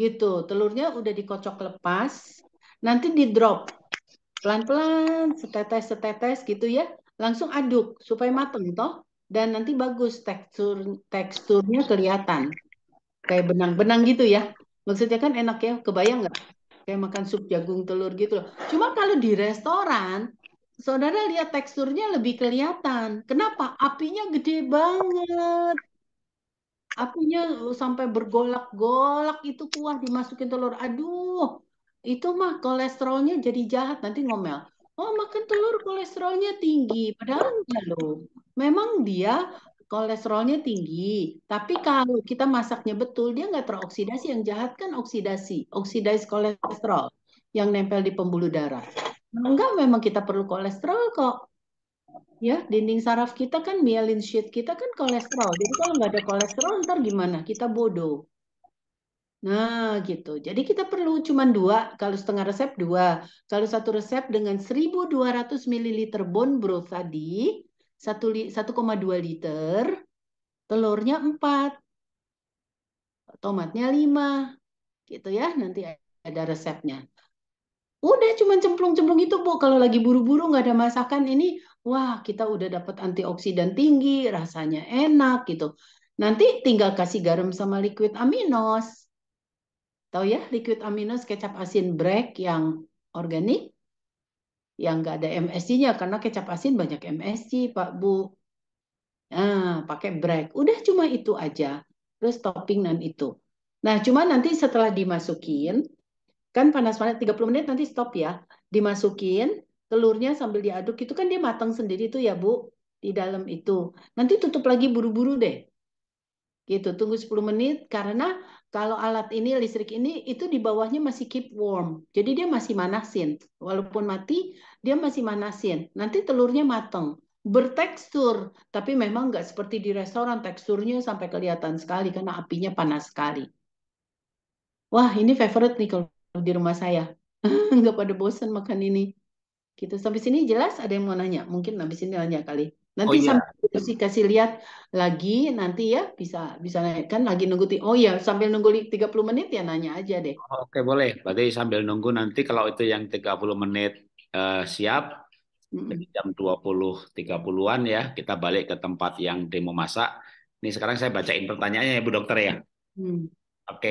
Gitu, telurnya udah dikocok lepas, nanti di drop pelan-pelan setetes-setetes gitu ya langsung aduk supaya mateng toh dan nanti bagus tekstur teksturnya kelihatan kayak benang-benang gitu ya maksudnya kan enak ya kebayang nggak kayak makan sup jagung telur gitu loh cuma kalau di restoran saudara lihat teksturnya lebih kelihatan kenapa apinya gede banget apinya sampai bergolak-golak itu kuah dimasukin telur aduh itu mah kolesterolnya jadi jahat nanti ngomel oh makan telur kolesterolnya tinggi padahal enggak loh memang dia kolesterolnya tinggi tapi kalau kita masaknya betul dia nggak teroksidasi yang jahat kan oksidasi oksidasi kolesterol yang nempel di pembuluh darah nah, enggak memang kita perlu kolesterol kok ya dinding saraf kita kan myelin sheath kita kan kolesterol jadi kalau nggak ada kolesterol ntar gimana kita bodoh Nah, gitu. Jadi kita perlu cuma dua, kalau setengah resep dua. Kalau satu resep dengan 1200 ml bone broth tadi, 1,2 liter, telurnya 4, tomatnya 5. Gitu ya, nanti ada resepnya. Udah cuma cemplung-cemplung itu, Bu. Kalau lagi buru-buru nggak ada masakan ini, wah kita udah dapat antioksidan tinggi, rasanya enak gitu. Nanti tinggal kasih garam sama liquid aminos Tahu ya liquid aminos kecap asin break yang organik yang nggak ada MSG-nya karena kecap asin banyak MSG, Pak Bu. Nah, pakai break, Udah cuma itu aja. Terus topping dan itu. Nah, cuma nanti setelah dimasukin kan panas panas 30 menit nanti stop ya. Dimasukin telurnya sambil diaduk itu kan dia matang sendiri tuh ya, Bu, di dalam itu. Nanti tutup lagi buru-buru deh. Gitu, tunggu 10 menit karena kalau alat ini listrik ini itu di bawahnya masih keep warm. Jadi dia masih manasin. Walaupun mati, dia masih manasin. Nanti telurnya mateng, bertekstur, tapi memang nggak seperti di restoran teksturnya sampai kelihatan sekali karena apinya panas sekali. Wah, ini favorite nih kalau di rumah saya. nggak pada bosan makan ini. Gitu. Sampai sini jelas ada yang mau nanya? Mungkin habis ini nanya kali. Nanti oh, iya. sampai kasih, lihat lagi nanti ya bisa bisa kan lagi nunggu oh ya sambil nunggu 30 menit ya nanya aja deh. Oke boleh. Berarti sambil nunggu nanti kalau itu yang 30 menit uh, siap mm -hmm. jam 2030 an ya kita balik ke tempat yang demo masak. Ini sekarang saya bacain pertanyaannya ya Bu Dokter ya. Hmm. Oke.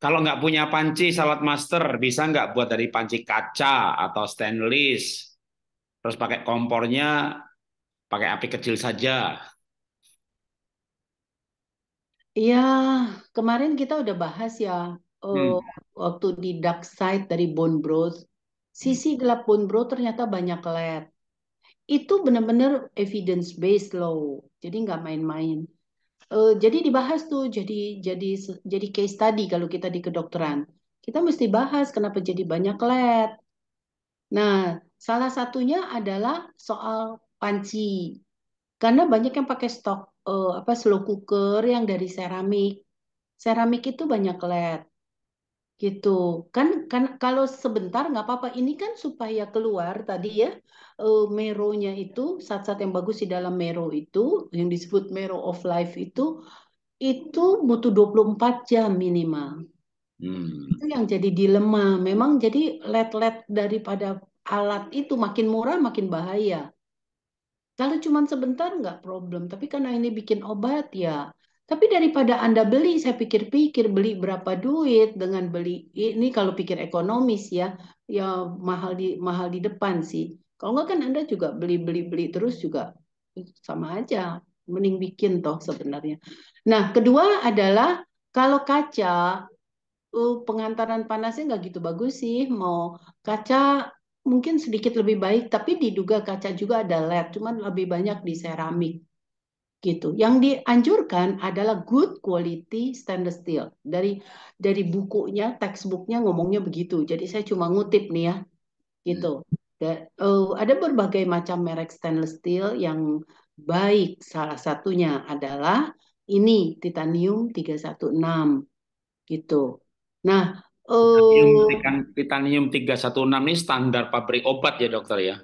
Kalau nggak punya panci salad master bisa nggak buat dari panci kaca atau stainless? Terus pakai kompornya pakai api kecil saja. Iya, kemarin kita udah bahas ya eh, hmm. waktu di dark side dari bone broth, sisi hmm. gelap bone broth ternyata banyak led. Itu benar-benar evidence based loh, jadi nggak main-main. Uh, jadi dibahas tuh, jadi jadi jadi case tadi kalau kita di kedokteran, kita mesti bahas kenapa jadi banyak led. Nah, salah satunya adalah soal panci. Karena banyak yang pakai stok uh, apa slow cooker yang dari seramik. Seramik itu banyak led gitu kan kan kalau sebentar nggak apa-apa ini kan supaya keluar tadi ya uh, meronya itu saat-saat yang bagus di dalam mero itu yang disebut mero of life itu itu butuh 24 jam minimal hmm. itu yang jadi dilema memang jadi led-led daripada alat itu makin murah makin bahaya kalau cuma sebentar nggak problem, tapi karena ini bikin obat ya. Tapi daripada Anda beli, saya pikir-pikir beli berapa duit dengan beli ini kalau pikir ekonomis ya, ya mahal di mahal di depan sih. Kalau nggak kan Anda juga beli-beli-beli terus juga sama aja. Mending bikin toh sebenarnya. Nah, kedua adalah kalau kaca uh, pengantaran panasnya nggak gitu bagus sih. Mau kaca mungkin sedikit lebih baik, tapi diduga kaca juga ada lead, cuman lebih banyak di seramik gitu. Yang dianjurkan adalah good quality stainless steel. Dari dari bukunya, textbooknya ngomongnya begitu. Jadi saya cuma ngutip nih ya, gitu. uh, ada berbagai macam merek stainless steel yang baik. Salah satunya adalah ini titanium 316 gitu. Nah, Oh. Titanium titanium 316 ini standar pabrik obat ya dokter ya?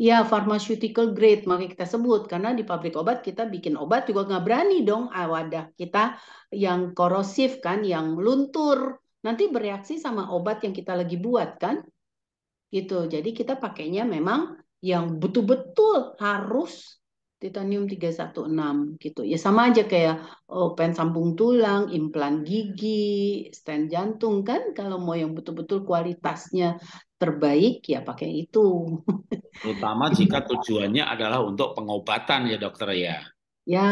Ya, pharmaceutical grade makanya kita sebut karena di pabrik obat kita bikin obat juga nggak berani dong ah, wadah kita yang korosif kan, yang luntur nanti bereaksi sama obat yang kita lagi buat kan, gitu. Jadi kita pakainya memang yang betul-betul harus titanium 316 gitu. Ya sama aja kayak oh, pen sambung tulang, implan gigi, stand jantung kan kalau mau yang betul-betul kualitasnya terbaik ya pakai itu. Terutama jika tujuannya adalah untuk pengobatan ya dokter ya. Ya,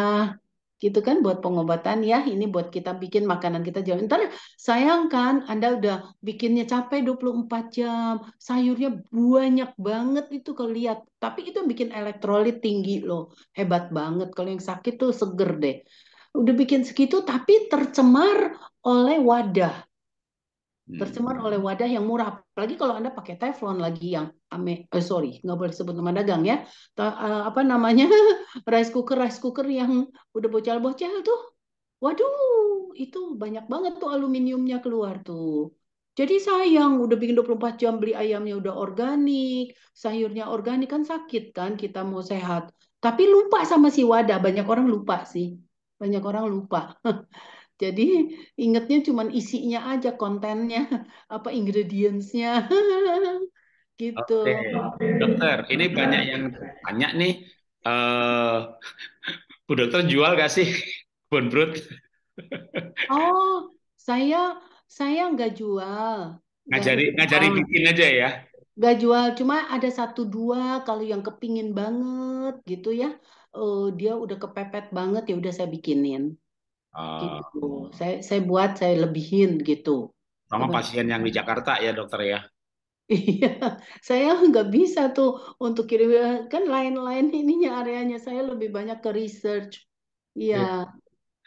gitu kan buat pengobatan ya ini buat kita bikin makanan kita jauh ntar sayang kan Anda udah bikinnya capek 24 jam sayurnya banyak banget itu kelihat tapi itu bikin elektrolit tinggi loh hebat banget kalau yang sakit tuh seger deh udah bikin segitu tapi tercemar oleh wadah hmm. tercemar oleh wadah yang murah apalagi kalau anda pakai teflon lagi yang ame eh, sorry nggak boleh sebut nama dagang ya T uh, eh, apa namanya rice cooker rice cooker yang udah bocal-bocal tuh waduh itu banyak banget tuh aluminiumnya keluar tuh jadi sayang udah bikin 24 jam beli ayamnya udah organik sayurnya organik kan sakit kan kita mau sehat tapi lupa sama si wadah banyak orang lupa sih banyak orang lupa Jadi ingatnya cuma isinya aja, kontennya, apa ingredientsnya, gitu. Oke. Dokter, ini banyak yang banyak nih. Uh, Bu dokter jual gak sih bone brood? Oh, saya saya nggak jual. Ngajari gak ngajari jual. bikin aja ya. Gak jual, cuma ada satu dua kalau yang kepingin banget gitu ya. Uh, dia udah kepepet banget ya udah saya bikinin. Ah. gitu. Saya saya buat saya lebihin gitu. Sama pasien yang di Jakarta ya dokter ya. Iya, saya nggak bisa tuh untuk kirim kan lain-lain ininya areanya saya lebih banyak ke research. Iya. Yeah.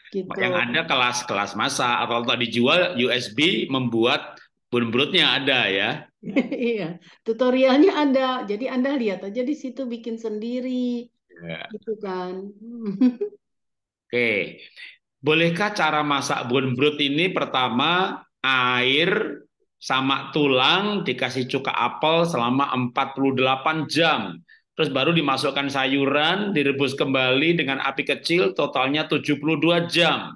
Gitu. Yang ada kelas-kelas masa atau tadi jual USB membuat bun-bunutnya ada ya. iya, tutorialnya ada. Jadi Anda lihat aja di situ bikin sendiri. Yeah. Gitu kan. Oke. Okay. Bolehkah cara masak bun brut ini pertama air sama tulang dikasih cuka apel selama 48 jam. Terus baru dimasukkan sayuran, direbus kembali dengan api kecil, totalnya 72 jam.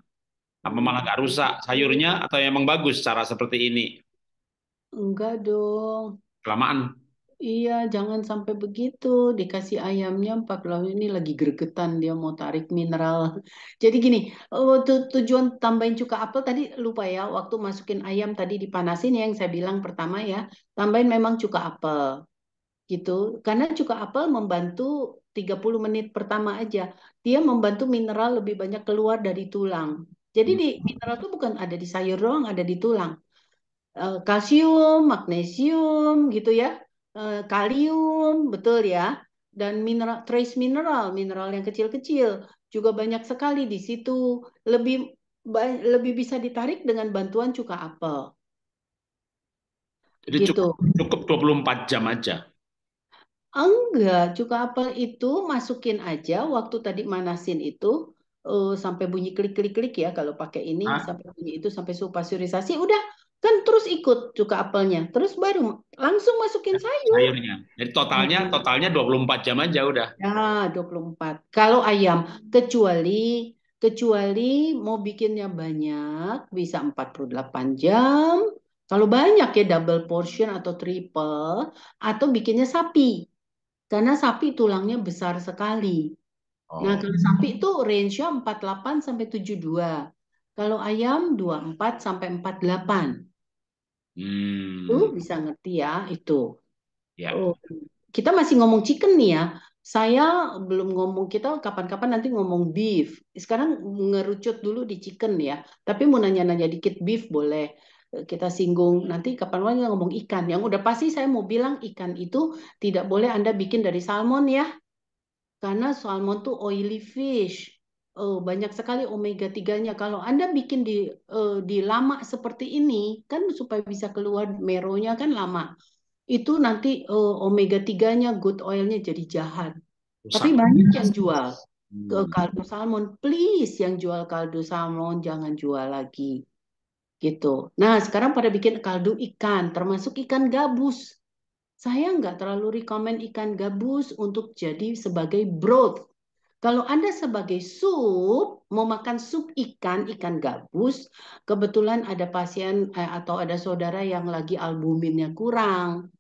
Apa malah nggak rusak sayurnya atau emang bagus cara seperti ini? Enggak dong. Kelamaan. Iya, jangan sampai begitu. Dikasih ayamnya empat lalu ini lagi gregetan dia mau tarik mineral. Jadi gini, tujuan tambahin cuka apel tadi lupa ya. Waktu masukin ayam tadi dipanasin ya, yang saya bilang pertama ya, tambahin memang cuka apel gitu. Karena cuka apel membantu 30 menit pertama aja. Dia membantu mineral lebih banyak keluar dari tulang. Jadi di hmm. mineral itu bukan ada di sayur doang, ada di tulang. Eh, kalsium, magnesium gitu ya Eh, kalium, betul ya, dan mineral trace mineral, mineral yang kecil-kecil juga banyak sekali di situ. Lebih lebih bisa ditarik dengan bantuan cuka apel. Jadi gitu. cukup, cukup 24 jam aja. Enggak, cuka apel itu masukin aja waktu tadi manasin itu uh, sampai bunyi klik-klik-klik ya kalau pakai ini Hah? sampai bunyi itu sampai supasurisasi udah kan terus ikut cuka apelnya terus baru langsung masukin nah, sayur sayurnya jadi totalnya hmm. totalnya 24 jam aja udah ya empat. kalau ayam kecuali kecuali mau bikinnya banyak bisa 48 jam kalau banyak ya double portion atau triple atau bikinnya sapi karena sapi tulangnya besar sekali nah, oh. nah kalau sapi itu range-nya empat delapan sampai tujuh dua. kalau ayam dua empat sampai empat delapan. Hmm. Lu bisa ngerti ya itu. Ya. Oh, kita masih ngomong chicken nih ya. Saya belum ngomong kita kapan-kapan nanti ngomong beef. Sekarang ngerucut dulu di chicken ya. Tapi mau nanya-nanya dikit beef boleh kita singgung. Nanti kapan-kapan kita ngomong ikan. Yang udah pasti saya mau bilang ikan itu tidak boleh Anda bikin dari salmon ya. Karena salmon tuh oily fish uh, banyak sekali omega 3-nya. Kalau Anda bikin di uh, di lama seperti ini kan supaya bisa keluar meronya kan lama. Itu nanti uh, omega 3-nya good oil-nya jadi jahat. Usah. Tapi banyak yang jual ke hmm. kaldu salmon. Please yang jual kaldu salmon jangan jual lagi. Gitu. Nah, sekarang pada bikin kaldu ikan, termasuk ikan gabus. Saya nggak terlalu rekomend ikan gabus untuk jadi sebagai broth kalau Anda sebagai sup, mau makan sup ikan, ikan gabus, kebetulan ada pasien eh, atau ada saudara yang lagi albuminnya kurang.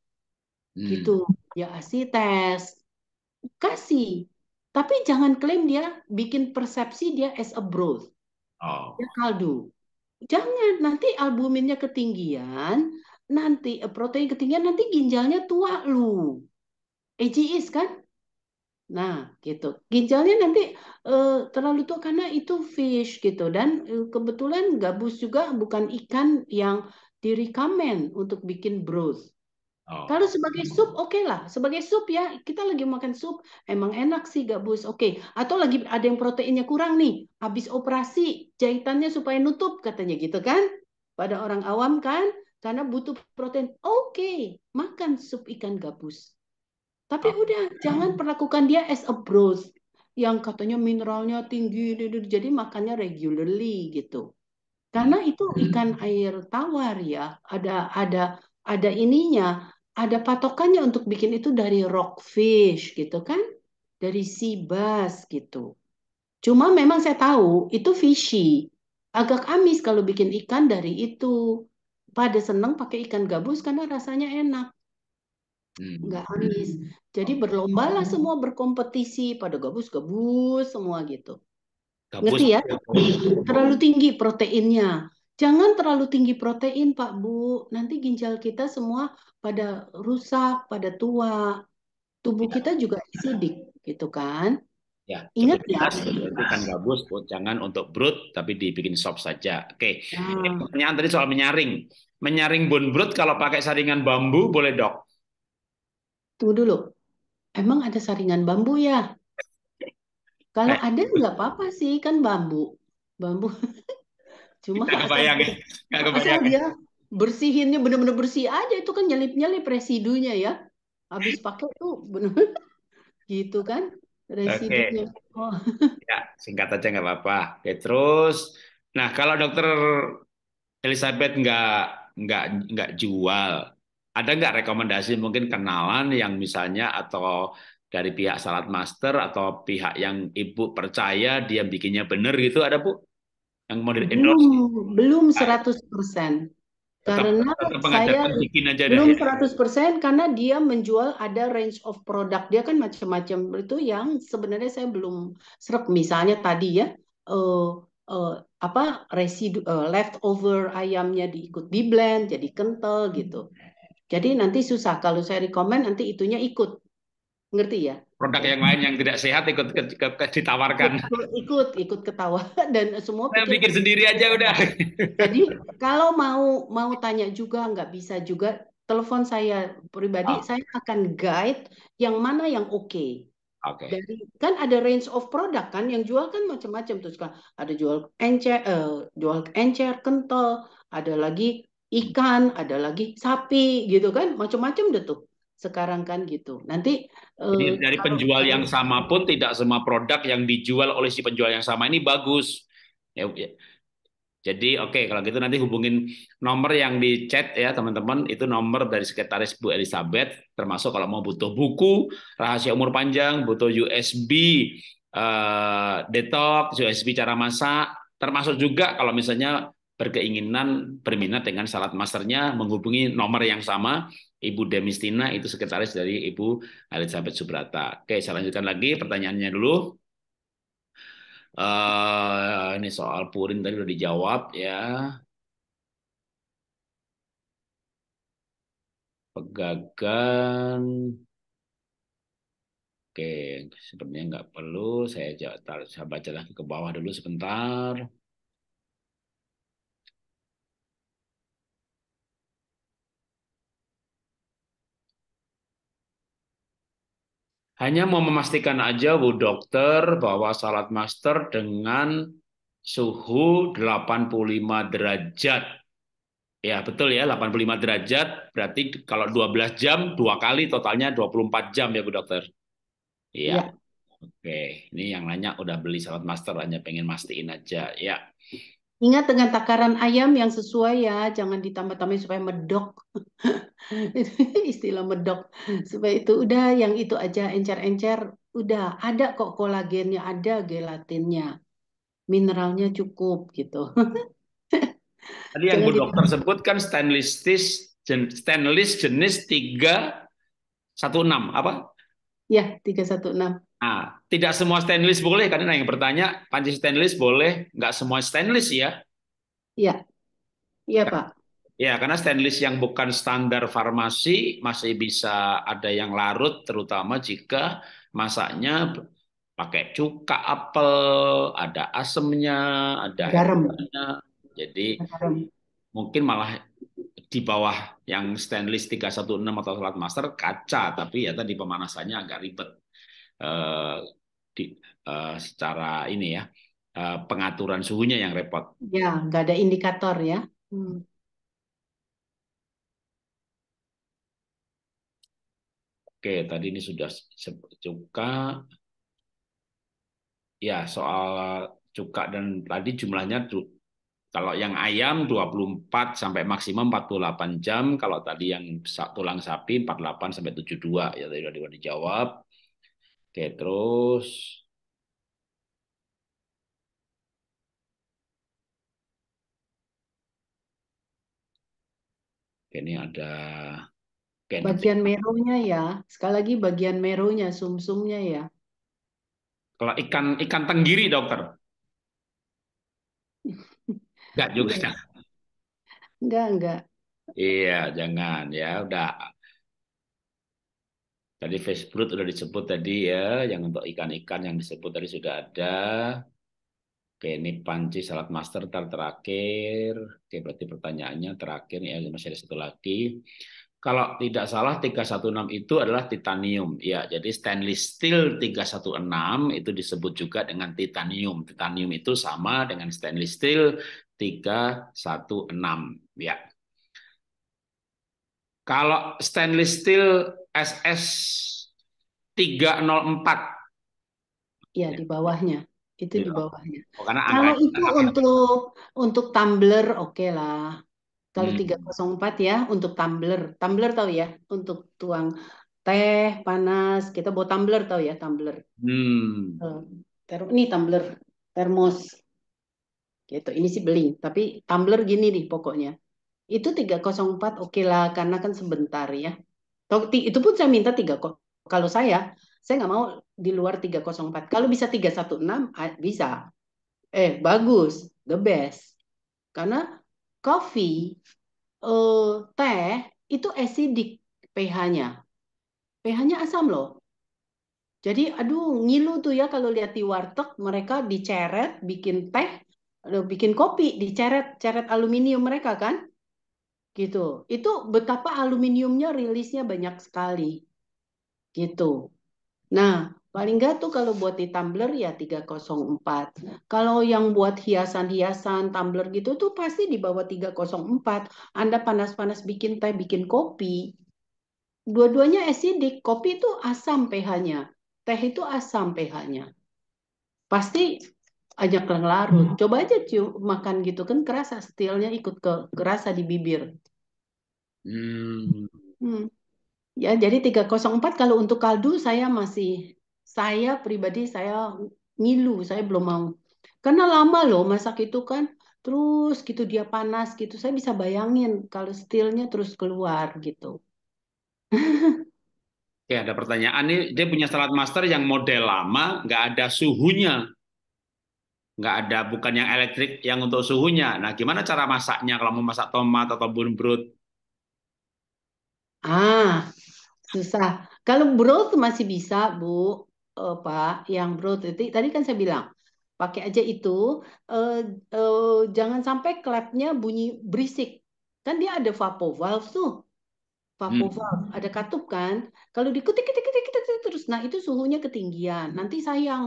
Hmm. Gitu, ya kasih tes. Kasih. Tapi jangan klaim dia bikin persepsi dia as a broth. Oh. Ya, kaldu. Jangan, nanti albuminnya ketinggian, nanti eh, protein ketinggian, nanti ginjalnya tua lu. EGIS kan? Nah, gitu. Ginjalnya nanti uh, terlalu tua karena itu fish gitu dan uh, kebetulan gabus juga bukan ikan yang direkomen untuk bikin broth. Oh. Kalau sebagai sup, oke okay lah. Sebagai sup ya, kita lagi makan sup, emang enak sih gabus, oke. Okay. Atau lagi ada yang proteinnya kurang nih, habis operasi jahitannya supaya nutup katanya gitu kan? Pada orang awam kan, karena butuh protein. Oke, okay. makan sup ikan gabus tapi udah jangan perlakukan dia as a bros yang katanya mineralnya tinggi, jadi makannya regularly gitu. Karena hmm. itu ikan air tawar ya, ada ada ada ininya, ada patokannya untuk bikin itu dari rockfish gitu kan, dari sea bass gitu. Cuma memang saya tahu itu fishy, agak amis kalau bikin ikan dari itu. Pada seneng pakai ikan gabus karena rasanya enak. Hmm. nggak habis. Jadi lah semua berkompetisi pada gabus-gabus semua gitu. Gabus. Ngerti ya? Terlalu tinggi proteinnya. Jangan terlalu tinggi protein, Pak Bu. Nanti ginjal kita semua pada rusak, pada tua. Tubuh ya. kita juga sidik, gitu kan? Ya, Ingat ya. Bukan gabus, jangan untuk brut, tapi dibikin sop saja. Oke. Okay. Nah. Ya. Pertanyaan tadi soal menyaring. Menyaring bone brut kalau pakai saringan bambu boleh dok? Tunggu dulu. Emang ada saringan bambu ya? Kalau eh. ada nggak apa-apa sih, kan bambu. Bambu. Cuma Kita kebayang ya. Kita kebayang. Asal ya. dia bersihinnya benar-benar bersih aja itu kan nyelip-nyelip residunya ya. Habis pakai tuh benar gitu kan residunya. Okay. Oh. Ya, singkat aja nggak apa-apa. Oke, terus nah kalau dokter Elizabeth nggak nggak nggak jual ada nggak rekomendasi mungkin kenalan yang misalnya atau dari pihak salat master atau pihak yang ibu percaya dia bikinnya benar gitu ada bu yang mau belum belum seratus persen karena saya bikin aja belum seratus persen karena dia menjual ada range of product dia kan macam-macam itu yang sebenarnya saya belum serap misalnya tadi ya uh, uh, apa residu uh, leftover ayamnya diikut di blend jadi kental gitu jadi nanti susah kalau saya rekomend nanti itunya ikut. Ngerti ya? Produk yang lain yang tidak sehat ikut ke, ke, ke, ditawarkan. Ikut, ikut ikut ketawa dan semua saya pikir sendiri aja udah. Jadi kalau mau mau tanya juga nggak bisa juga telepon saya pribadi oh. saya akan guide yang mana yang oke. Okay. Okay. Jadi kan ada range of produk kan yang jual kan macam-macam tuh kan ada jual encer, uh, jual encer kental, ada lagi ikan, ada lagi sapi gitu kan, macam-macam deh tuh sekarang kan gitu. Nanti eh, Jadi, uh, dari penjual yang sama pun tidak semua produk yang dijual oleh si penjual yang sama ini bagus. Ya, ya. Jadi oke okay, kalau gitu nanti hubungin nomor yang di chat ya teman-teman itu nomor dari sekretaris Bu Elizabeth termasuk kalau mau butuh buku rahasia umur panjang butuh USB uh, eh, detox USB cara masak termasuk juga kalau misalnya berkeinginan berminat dengan salat masternya menghubungi nomor yang sama Ibu Demistina itu sekretaris dari Ibu Elizabeth Subrata. Oke, saya lanjutkan lagi pertanyaannya dulu. Uh, ini soal Purin tadi udah dijawab ya. Pegagan. Oke, sebenarnya nggak perlu. Saya, saya baca lagi ke bawah dulu sebentar. Hanya mau memastikan aja Bu dokter bahwa salat master dengan suhu 85 derajat. Ya, betul ya, 85 derajat berarti kalau 12 jam dua kali totalnya 24 jam ya Bu dokter. Iya. Ya. Oke, ini yang nanya udah beli salat master hanya pengen mastiin aja. Ya. Ingat dengan takaran ayam yang sesuai ya, jangan ditambah tambah supaya medok. Istilah medok. Supaya itu udah yang itu aja encer-encer, udah ada kok kolagennya, ada gelatinnya. Mineralnya cukup gitu. Tadi yang Bu Dokter sebut kan stainless steel stainless jenis 316 apa? Ya, 316. Nah, tidak semua stainless boleh karena yang bertanya panci stainless boleh, nggak semua stainless ya? Iya, iya pak. Ya karena stainless yang bukan standar farmasi masih bisa ada yang larut, terutama jika masaknya pakai cuka apel, ada asemnya, ada garamnya, Jadi garam. mungkin malah di bawah yang stainless 316 atau salat master kaca, tapi ya tadi pemanasannya agak ribet. Eh, di, eh, secara ini ya eh, pengaturan suhunya yang repot. Ya, nggak ada indikator ya. Hmm. Oke, tadi ini sudah cuka. Ya, soal cuka dan tadi jumlahnya kalau yang ayam 24 sampai maksimum 48 jam, kalau tadi yang tulang sapi 48 sampai 72 ya tadi sudah dijawab. Oke, terus Oke, ini ada Oke, bagian merunya ya. Sekali lagi bagian merunya, sumsumnya ya. Kalau ikan ikan tenggiri, dokter. Enggak juga. Enggak, enggak. Iya, jangan ya. Udah Tadi fish brood sudah disebut tadi ya, yang untuk ikan-ikan yang disebut tadi sudah ada. Oke, ini panci salad master ter terakhir. Oke, berarti pertanyaannya terakhir ya masih ada satu lagi. Kalau tidak salah 316 itu adalah titanium. Ya, jadi stainless steel 316 itu disebut juga dengan titanium. Titanium itu sama dengan stainless steel 316. Ya. Kalau stainless steel SS 304. Iya, di bawahnya. Itu ya. di iya. bawahnya. Oh, karena Kalau itu Android. untuk untuk Tumblr oke okay lah. Kalau hmm. 304 ya untuk Tumblr. Tumblr tahu ya untuk tuang teh panas kita bawa tumbler tahu ya tumbler hmm. Eh, ini tumbler termos gitu ini sih beli tapi tumbler gini nih pokoknya itu 304 oke okay lah karena kan sebentar ya itu pun saya minta tiga kalau saya saya nggak mau di luar 304 kalau bisa 316 bisa eh bagus the best karena coffee uh, teh itu acidic pH-nya pH-nya asam loh jadi aduh ngilu tuh ya kalau lihat di warteg mereka diceret bikin teh eh, bikin kopi diceret ceret aluminium mereka kan gitu. Itu betapa aluminiumnya rilisnya banyak sekali. Gitu. Nah, paling nggak tuh kalau buat di tumbler ya 304. Kalau yang buat hiasan-hiasan tumbler gitu tuh pasti di bawah 304. Anda panas-panas bikin teh, bikin kopi. Dua-duanya asidik. Kopi itu asam pH-nya. Teh itu asam pH-nya. Pasti ajak ke larut. Hmm. Coba aja cium makan gitu kan kerasa setilnya ikut ke kerasa di bibir. Hmm. hmm. Ya, jadi 304 kalau untuk kaldu saya masih saya pribadi saya ngilu, saya belum mau. Karena lama loh masak itu kan terus gitu dia panas gitu. Saya bisa bayangin kalau stilnya terus keluar gitu. ya ada pertanyaan nih. Dia punya salad master yang model lama, nggak ada suhunya nggak ada bukan yang elektrik yang untuk suhunya. Nah, gimana cara masaknya kalau mau masak tomat atau bun brut? Ah, susah. Kalau brut masih bisa, Bu, eh, Pak. Yang brut itu tadi kan saya bilang pakai aja itu. Eh, eh, jangan sampai klepnya bunyi berisik. Kan dia ada vapo valve tuh. Vapovac hmm. ada katup kan kalau diketik ketik ketik ketik terus nah itu suhunya ketinggian nanti sayang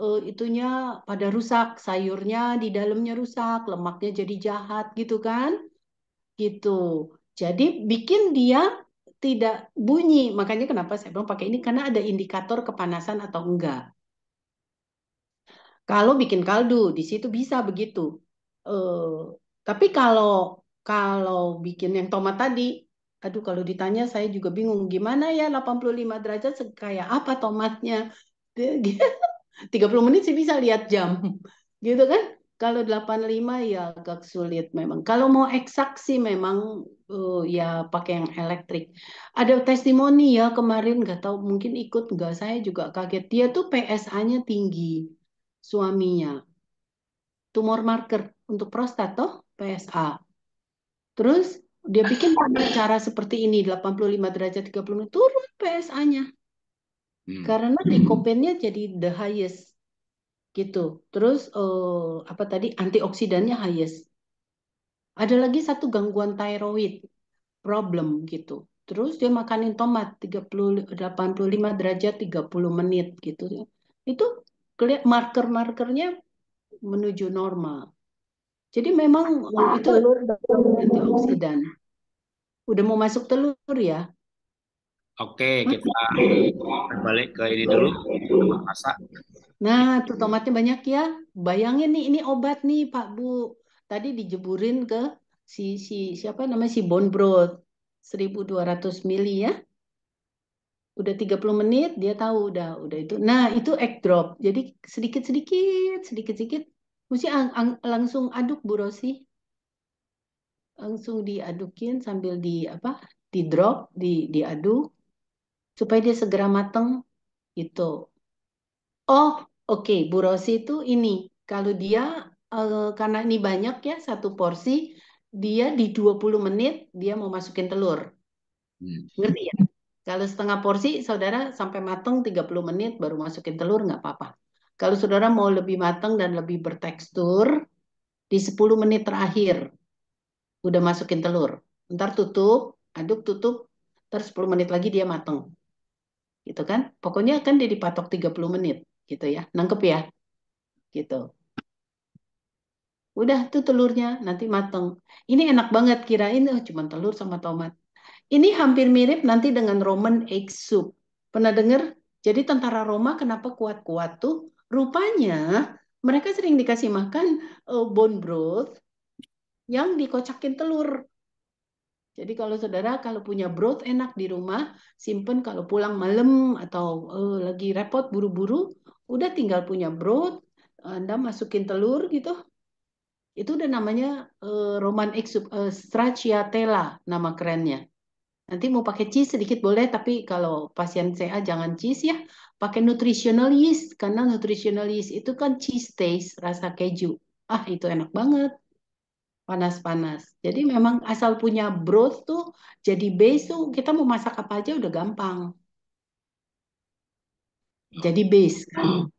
uh, itunya pada rusak sayurnya di dalamnya rusak lemaknya jadi jahat gitu kan gitu jadi bikin dia tidak bunyi makanya kenapa saya bilang pakai ini karena ada indikator kepanasan atau enggak kalau bikin kaldu di situ bisa begitu uh, tapi kalau kalau bikin yang tomat tadi aduh kalau ditanya saya juga bingung gimana ya 85 derajat kayak apa tomatnya 30 menit sih bisa lihat jam gitu kan kalau 85 ya agak sulit memang kalau mau eksak sih memang uh, ya pakai yang elektrik ada testimoni ya kemarin nggak tahu mungkin ikut nggak saya juga kaget dia tuh PSA-nya tinggi suaminya tumor marker untuk prostat toh PSA terus dia bikin cara seperti ini 85 derajat 30 menit turun PSA-nya. Hmm. Karena dekopennya jadi the highest gitu. Terus uh, apa tadi antioksidannya highest. Ada lagi satu gangguan thyroid problem gitu. Terus dia makanin tomat 30 85 derajat 30 menit gitu. Itu marker-markernya menuju normal. Jadi memang itu telur antioksidan. Udah mau masuk telur ya? Oke, kita balik ke ini dulu. Nah, tuh tomatnya banyak ya. Bayangin nih, ini obat nih Pak Bu. Tadi dijeburin ke si si siapa namanya si bone broth 1200 mili ya. Udah 30 menit dia tahu udah udah itu. Nah, itu egg drop. Jadi sedikit-sedikit, sedikit-sedikit Mesti langsung aduk Bu Rosi. Langsung diadukin sambil di apa? Di drop, di diaduk supaya dia segera mateng itu. Oh, oke, okay. Bu Rosi itu ini kalau dia uh, karena ini banyak ya satu porsi dia di 20 menit dia mau masukin telur. Hmm. Ngerti ya? Kalau setengah porsi saudara sampai mateng 30 menit baru masukin telur nggak apa-apa. Kalau saudara mau lebih matang dan lebih bertekstur, di 10 menit terakhir udah masukin telur. Ntar tutup, aduk tutup, Terus 10 menit lagi dia matang. Gitu kan? Pokoknya kan dia dipatok 30 menit gitu ya. Nangkep ya? Gitu. Udah tuh telurnya nanti mateng. Ini enak banget kirain oh, eh, cuma telur sama tomat. Ini hampir mirip nanti dengan Roman egg soup. Pernah denger? Jadi tentara Roma kenapa kuat-kuat tuh? Rupanya mereka sering dikasih makan uh, bone broth yang dikocakin telur. Jadi kalau saudara kalau punya broth enak di rumah, simpen kalau pulang malam atau uh, lagi repot buru-buru, udah tinggal punya broth, Anda masukin telur gitu. Itu udah namanya uh, Roman X uh, stracciatella nama kerennya. Nanti mau pakai cheese sedikit boleh, tapi kalau pasien CA jangan cheese ya pakai nutritional yeast karena nutritional yeast itu kan cheese taste rasa keju. Ah, itu enak banget. Panas-panas. Jadi memang asal punya broth tuh jadi base tuh kita mau masak apa aja udah gampang. Jadi oh. base kan.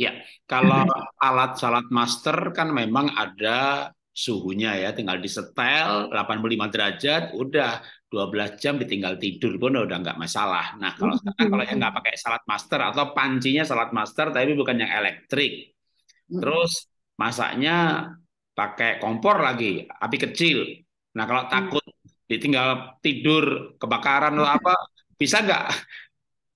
Ya, kalau alat salad master kan memang ada suhunya ya, tinggal disetel 85 derajat, udah 12 jam ditinggal tidur pun udah nggak masalah. Nah kalau sekarang kalau yang nggak pakai salad master atau pancinya salad master tapi bukan yang elektrik, terus masaknya pakai kompor lagi, api kecil. Nah kalau takut ditinggal tidur kebakaran atau apa, bisa nggak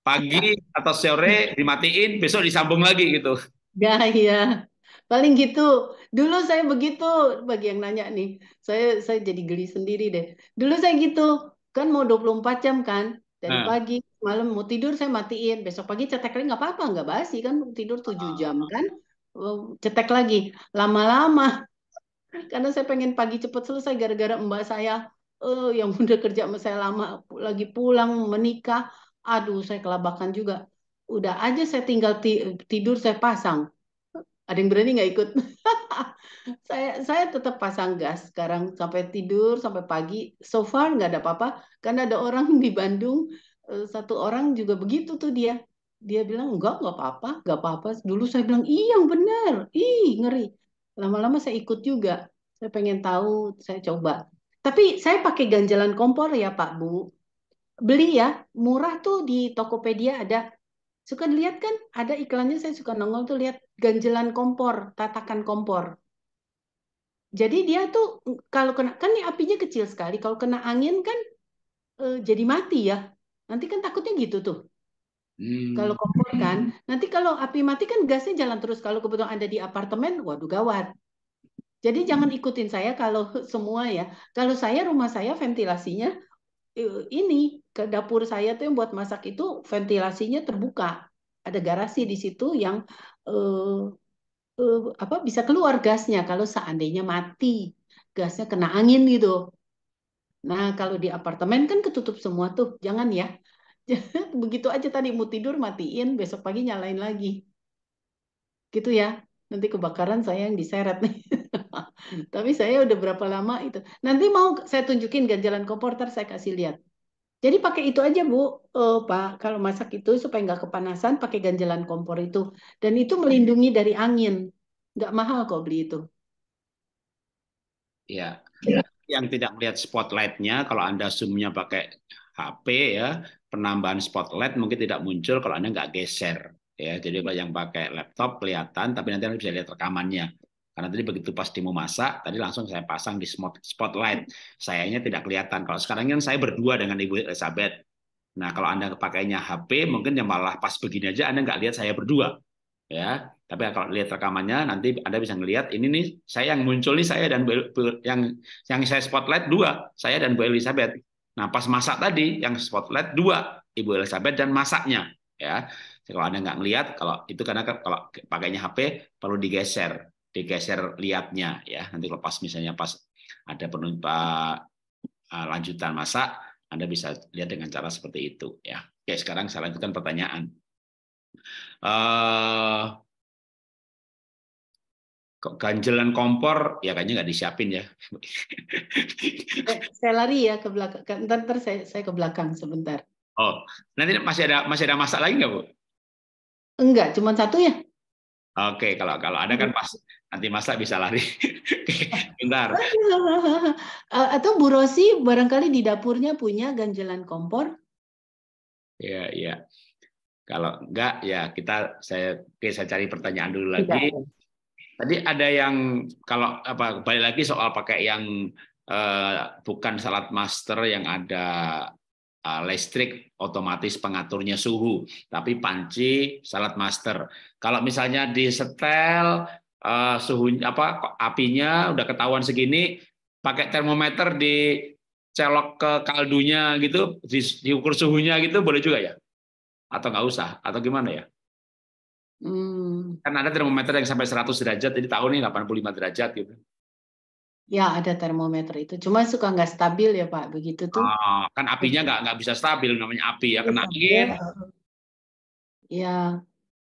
pagi atau sore dimatiin, besok disambung lagi gitu? Ya, iya. Paling gitu Dulu saya begitu bagi yang nanya nih. Saya saya jadi geli sendiri deh. Dulu saya gitu, kan mau 24 jam kan? Dari nah. pagi malam mau tidur saya matiin, besok pagi cetek lagi nggak apa-apa, nggak basi kan tidur 7 ah. jam kan? Cetek lagi. Lama-lama karena saya pengen pagi cepat selesai gara-gara mbak saya oh yang udah kerja sama saya lama lagi pulang menikah aduh saya kelabakan juga udah aja saya tinggal tidur saya pasang ada yang berani nggak ikut saya saya tetap pasang gas sekarang sampai tidur sampai pagi so far nggak ada apa-apa karena ada orang di Bandung eh, satu orang juga begitu tuh dia dia bilang enggak nggak apa-apa nggak apa-apa dulu saya bilang iya yang benar ih ngeri lama-lama saya ikut juga saya pengen tahu saya coba tapi saya pakai ganjalan kompor ya Pak Bu beli ya murah tuh di Tokopedia ada Suka dilihat kan ada iklannya saya suka nongol tuh lihat ganjelan kompor, tatakan kompor. Jadi dia tuh kalau kena kan nih apinya kecil sekali, kalau kena angin kan e, jadi mati ya. Nanti kan takutnya gitu tuh. Hmm. Kalau kompor kan, nanti kalau api mati kan gasnya jalan terus. Kalau kebetulan ada di apartemen, waduh gawat. Jadi jangan ikutin saya kalau semua ya. Kalau saya rumah saya ventilasinya Eh, ini ke dapur saya tuh yang buat masak itu ventilasinya terbuka ada garasi di situ yang uh, uh, apa bisa keluar gasnya kalau seandainya mati gasnya kena angin gitu nah kalau di apartemen kan ketutup semua tuh jangan ya begitu aja tadi mau tidur matiin besok pagi nyalain lagi gitu ya nanti kebakaran saya yang diseret nih Tapi saya udah berapa lama itu. Nanti mau saya tunjukin ganjalan komporter saya kasih lihat. Jadi pakai itu aja Bu, oh, Pak. Kalau masak itu supaya nggak kepanasan pakai ganjalan kompor itu. Dan itu melindungi dari angin. Nggak mahal kok beli itu. Ya. Yang tidak melihat spotlightnya, kalau Anda zoomnya pakai HP ya, penambahan spotlight mungkin tidak muncul kalau Anda nggak geser. Ya, jadi yang pakai laptop kelihatan, tapi nanti Anda bisa lihat rekamannya. Karena tadi begitu pas demo masak, tadi langsung saya pasang di spotlight. Sayanya tidak kelihatan. Kalau sekarang kan saya berdua dengan Ibu Elizabeth. Nah, kalau Anda pakainya HP, mungkin yang malah pas begini aja Anda nggak lihat saya berdua. ya. Tapi kalau lihat rekamannya, nanti Anda bisa ngelihat, ini nih, saya yang muncul nih, saya dan Bu, yang yang saya spotlight dua, saya dan Bu Elizabeth. Nah, pas masak tadi, yang spotlight dua, Ibu Elizabeth dan masaknya. ya. Jadi, kalau Anda nggak ngelihat, kalau itu karena kalau pakainya HP, perlu digeser digeser liatnya ya nanti kalau pas misalnya pas ada penumpa eh, lanjutan masa Anda bisa lihat dengan cara seperti itu ya oke sekarang saya lanjutkan pertanyaan uh, ganjelan kompor ya kayaknya nggak disiapin ya eh, saya lari ya ke belakang ntar, ntar saya, saya ke belakang sebentar oh nanti masih ada masih ada masak lagi nggak bu enggak cuma satu ya Oke, kalau kalau ada kan pas hmm. nanti masa bisa lari. Bentar. Atau Bu Rosi barangkali di dapurnya punya ganjalan kompor? Iya, iya. Kalau enggak ya kita saya oke saya cari pertanyaan dulu lagi. Tadi ada yang kalau apa balik lagi soal pakai yang uh, bukan salad master yang ada Eh, listrik otomatis pengaturnya suhu, tapi panci salad master. Kalau misalnya di setel uh, suhu apa apinya udah ketahuan segini, pakai termometer di celok ke kaldunya gitu, di, diukur suhunya gitu boleh juga ya? Atau nggak usah? Atau gimana ya? Hmm. Kan ada termometer yang sampai 100 derajat, jadi tahu nih 85 derajat gitu. Ya ada termometer itu, cuma suka nggak stabil ya Pak, begitu tuh. Ah, kan apinya nggak nggak bisa stabil, namanya api ya kena angin. Iya, iya.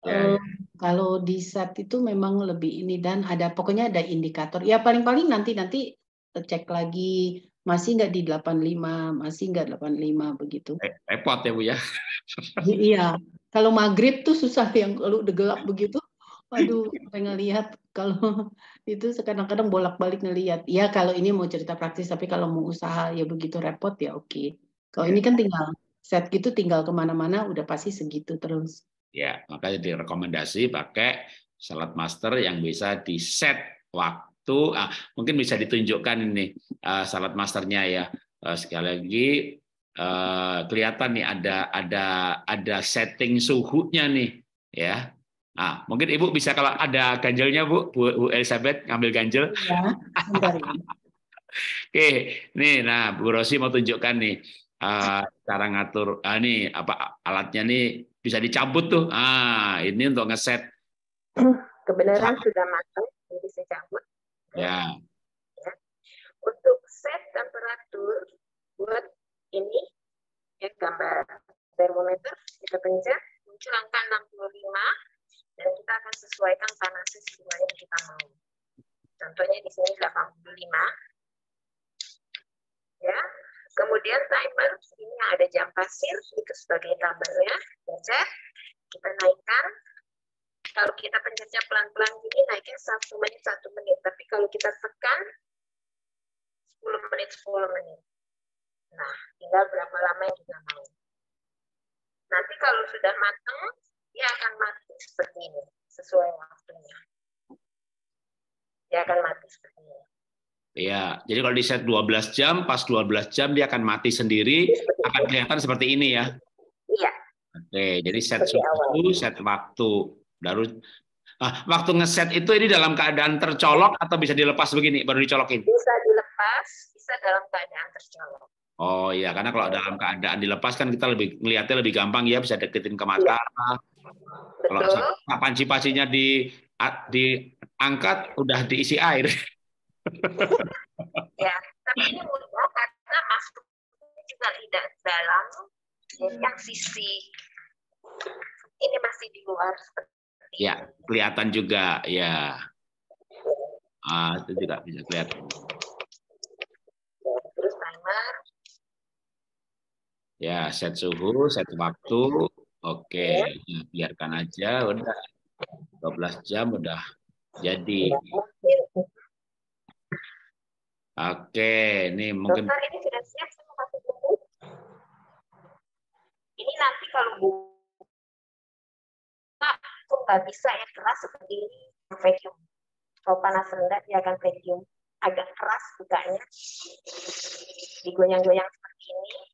Ya, ya. Um, kalau di saat itu memang lebih ini dan ada pokoknya ada indikator. Ya paling-paling nanti nanti cek lagi masih nggak di 85, masih nggak 85 begitu. Repot ya Bu ya. iya. Kalau maghrib tuh susah yang lu degelap begitu. Waduh, sampai ngelihat kalau itu sekarang kadang bolak-balik ngelihat. Ya kalau ini mau cerita praktis, tapi kalau mau usaha ya begitu repot ya oke. Okay. Kalau iya. ini kan tinggal set gitu, tinggal kemana-mana udah pasti segitu terus. Ya, makanya direkomendasi pakai salad master yang bisa di set waktu. Ah, mungkin bisa ditunjukkan ini uh, ah, salad masternya ya. Uh, sekali lagi uh, kelihatan nih ada ada ada setting suhunya nih ya Nah, mungkin Ibu bisa kalau ada ganjelnya Bu, Bu, Elizabeth ngambil ganjel. Ya, Oke, nih nah Bu Rosi mau tunjukkan nih ah, cara ngatur ah, nih apa alatnya nih bisa dicabut tuh. Ah, ini untuk ngeset. Kebenaran Sa sudah matang, jadi saya cabut. Ya. ya. Untuk set temperatur buat ini ya gambar termometer kita pencet muncul angka 65 dan kita akan sesuaikan panasnya sesuai yang kita mau. Contohnya di sini 85. Ya. Kemudian timer, ini ada jam pasir, itu sebagai tambahnya. Pencet, kita naikkan. Kalau kita pencetnya pelan-pelan gini, naiknya satu menit, satu menit. Tapi kalau kita tekan, 10 menit, 10 menit. Nah, tinggal berapa lama yang kita mau. Nanti kalau sudah matang, dia akan mati seperti ini sesuai waktunya. Dia akan mati seperti ini. Ya, jadi kalau di set 12 jam, pas 12 jam dia akan mati sendiri, akan kelihatan seperti ini ya. Iya. Oke, jadi set waktu, set waktu. Baru ah, waktu ngeset itu ini dalam keadaan tercolok atau bisa dilepas begini baru dicolokin? Bisa dilepas, bisa dalam keadaan tercolok. Oh iya, karena kalau dalam keadaan dilepas kan kita lebih melihatnya lebih gampang ya bisa deketin ke mata. Ya. Kalau panci-pancinya di diangkat udah diisi air. ya, tapi ini mudah karena masuknya juga tidak dalam yang sisi ini masih di luar. Ya, kelihatan juga ya. Ah, itu juga bisa kelihatan. Terus timer. Ya, set suhu, set waktu. Oke, nah, biarkan aja udah 12 jam udah jadi. Oke, ini mungkin Dokter, ini sudah siap semua kasih buku? Ini nanti kalau buku nah, itu nggak bisa ya keras seperti ini vacuum. Kalau panas rendah dia akan vacuum. Agak keras bukanya. Digoyang-goyang seperti ini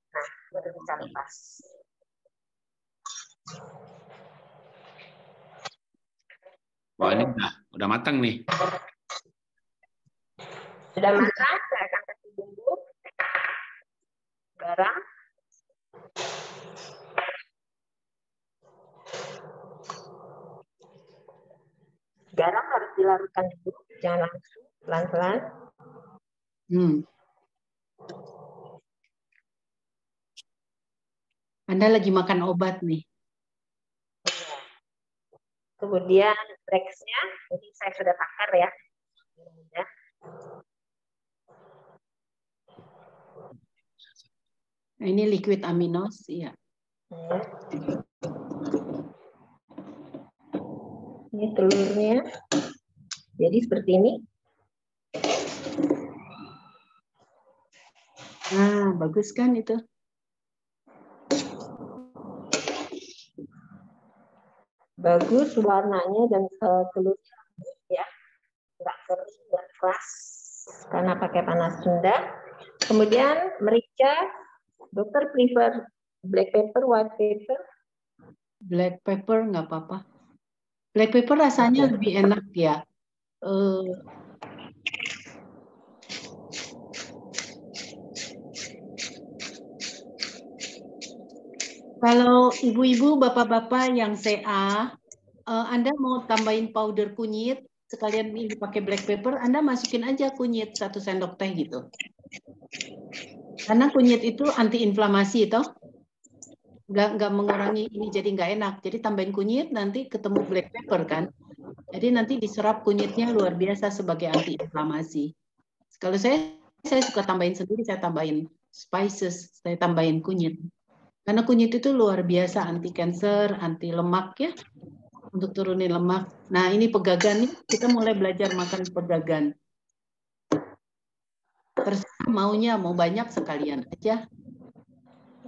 berbicara Wah ini udah, udah matang nih. Sudah matang, saya akan kasih bumbu, garam, garam harus dilarutkan dulu, jangan langsung, pelan-pelan. Hmm. Anda lagi makan obat nih. Iya. Kemudian breaksnya ini saya sudah takar ya. Nah, ini liquid aminos, ya. Ini telurnya. Jadi seperti ini. Nah, bagus kan itu? bagus warnanya dan keluarnya eh, ya nggak kering nggak keras karena pakai panas rendah kemudian merica dokter prefer black pepper white pepper black pepper nggak apa-apa black pepper rasanya lebih enak ya eh, Kalau ibu-ibu, bapak-bapak yang CA, uh, eh, Anda mau tambahin powder kunyit, sekalian ini pakai black pepper, Anda masukin aja kunyit satu sendok teh gitu. Karena kunyit itu antiinflamasi itu. Nggak, nggak mengurangi ini jadi nggak enak. Jadi tambahin kunyit nanti ketemu black pepper kan. Jadi nanti diserap kunyitnya luar biasa sebagai antiinflamasi. Kalau saya, saya suka tambahin sendiri, saya tambahin spices, saya tambahin kunyit. Karena kunyit itu luar biasa anti kanker, anti lemak ya, untuk turunin lemak. Nah ini pegagan nih, kita mulai belajar makan pegagan. Terus maunya, mau banyak sekalian aja.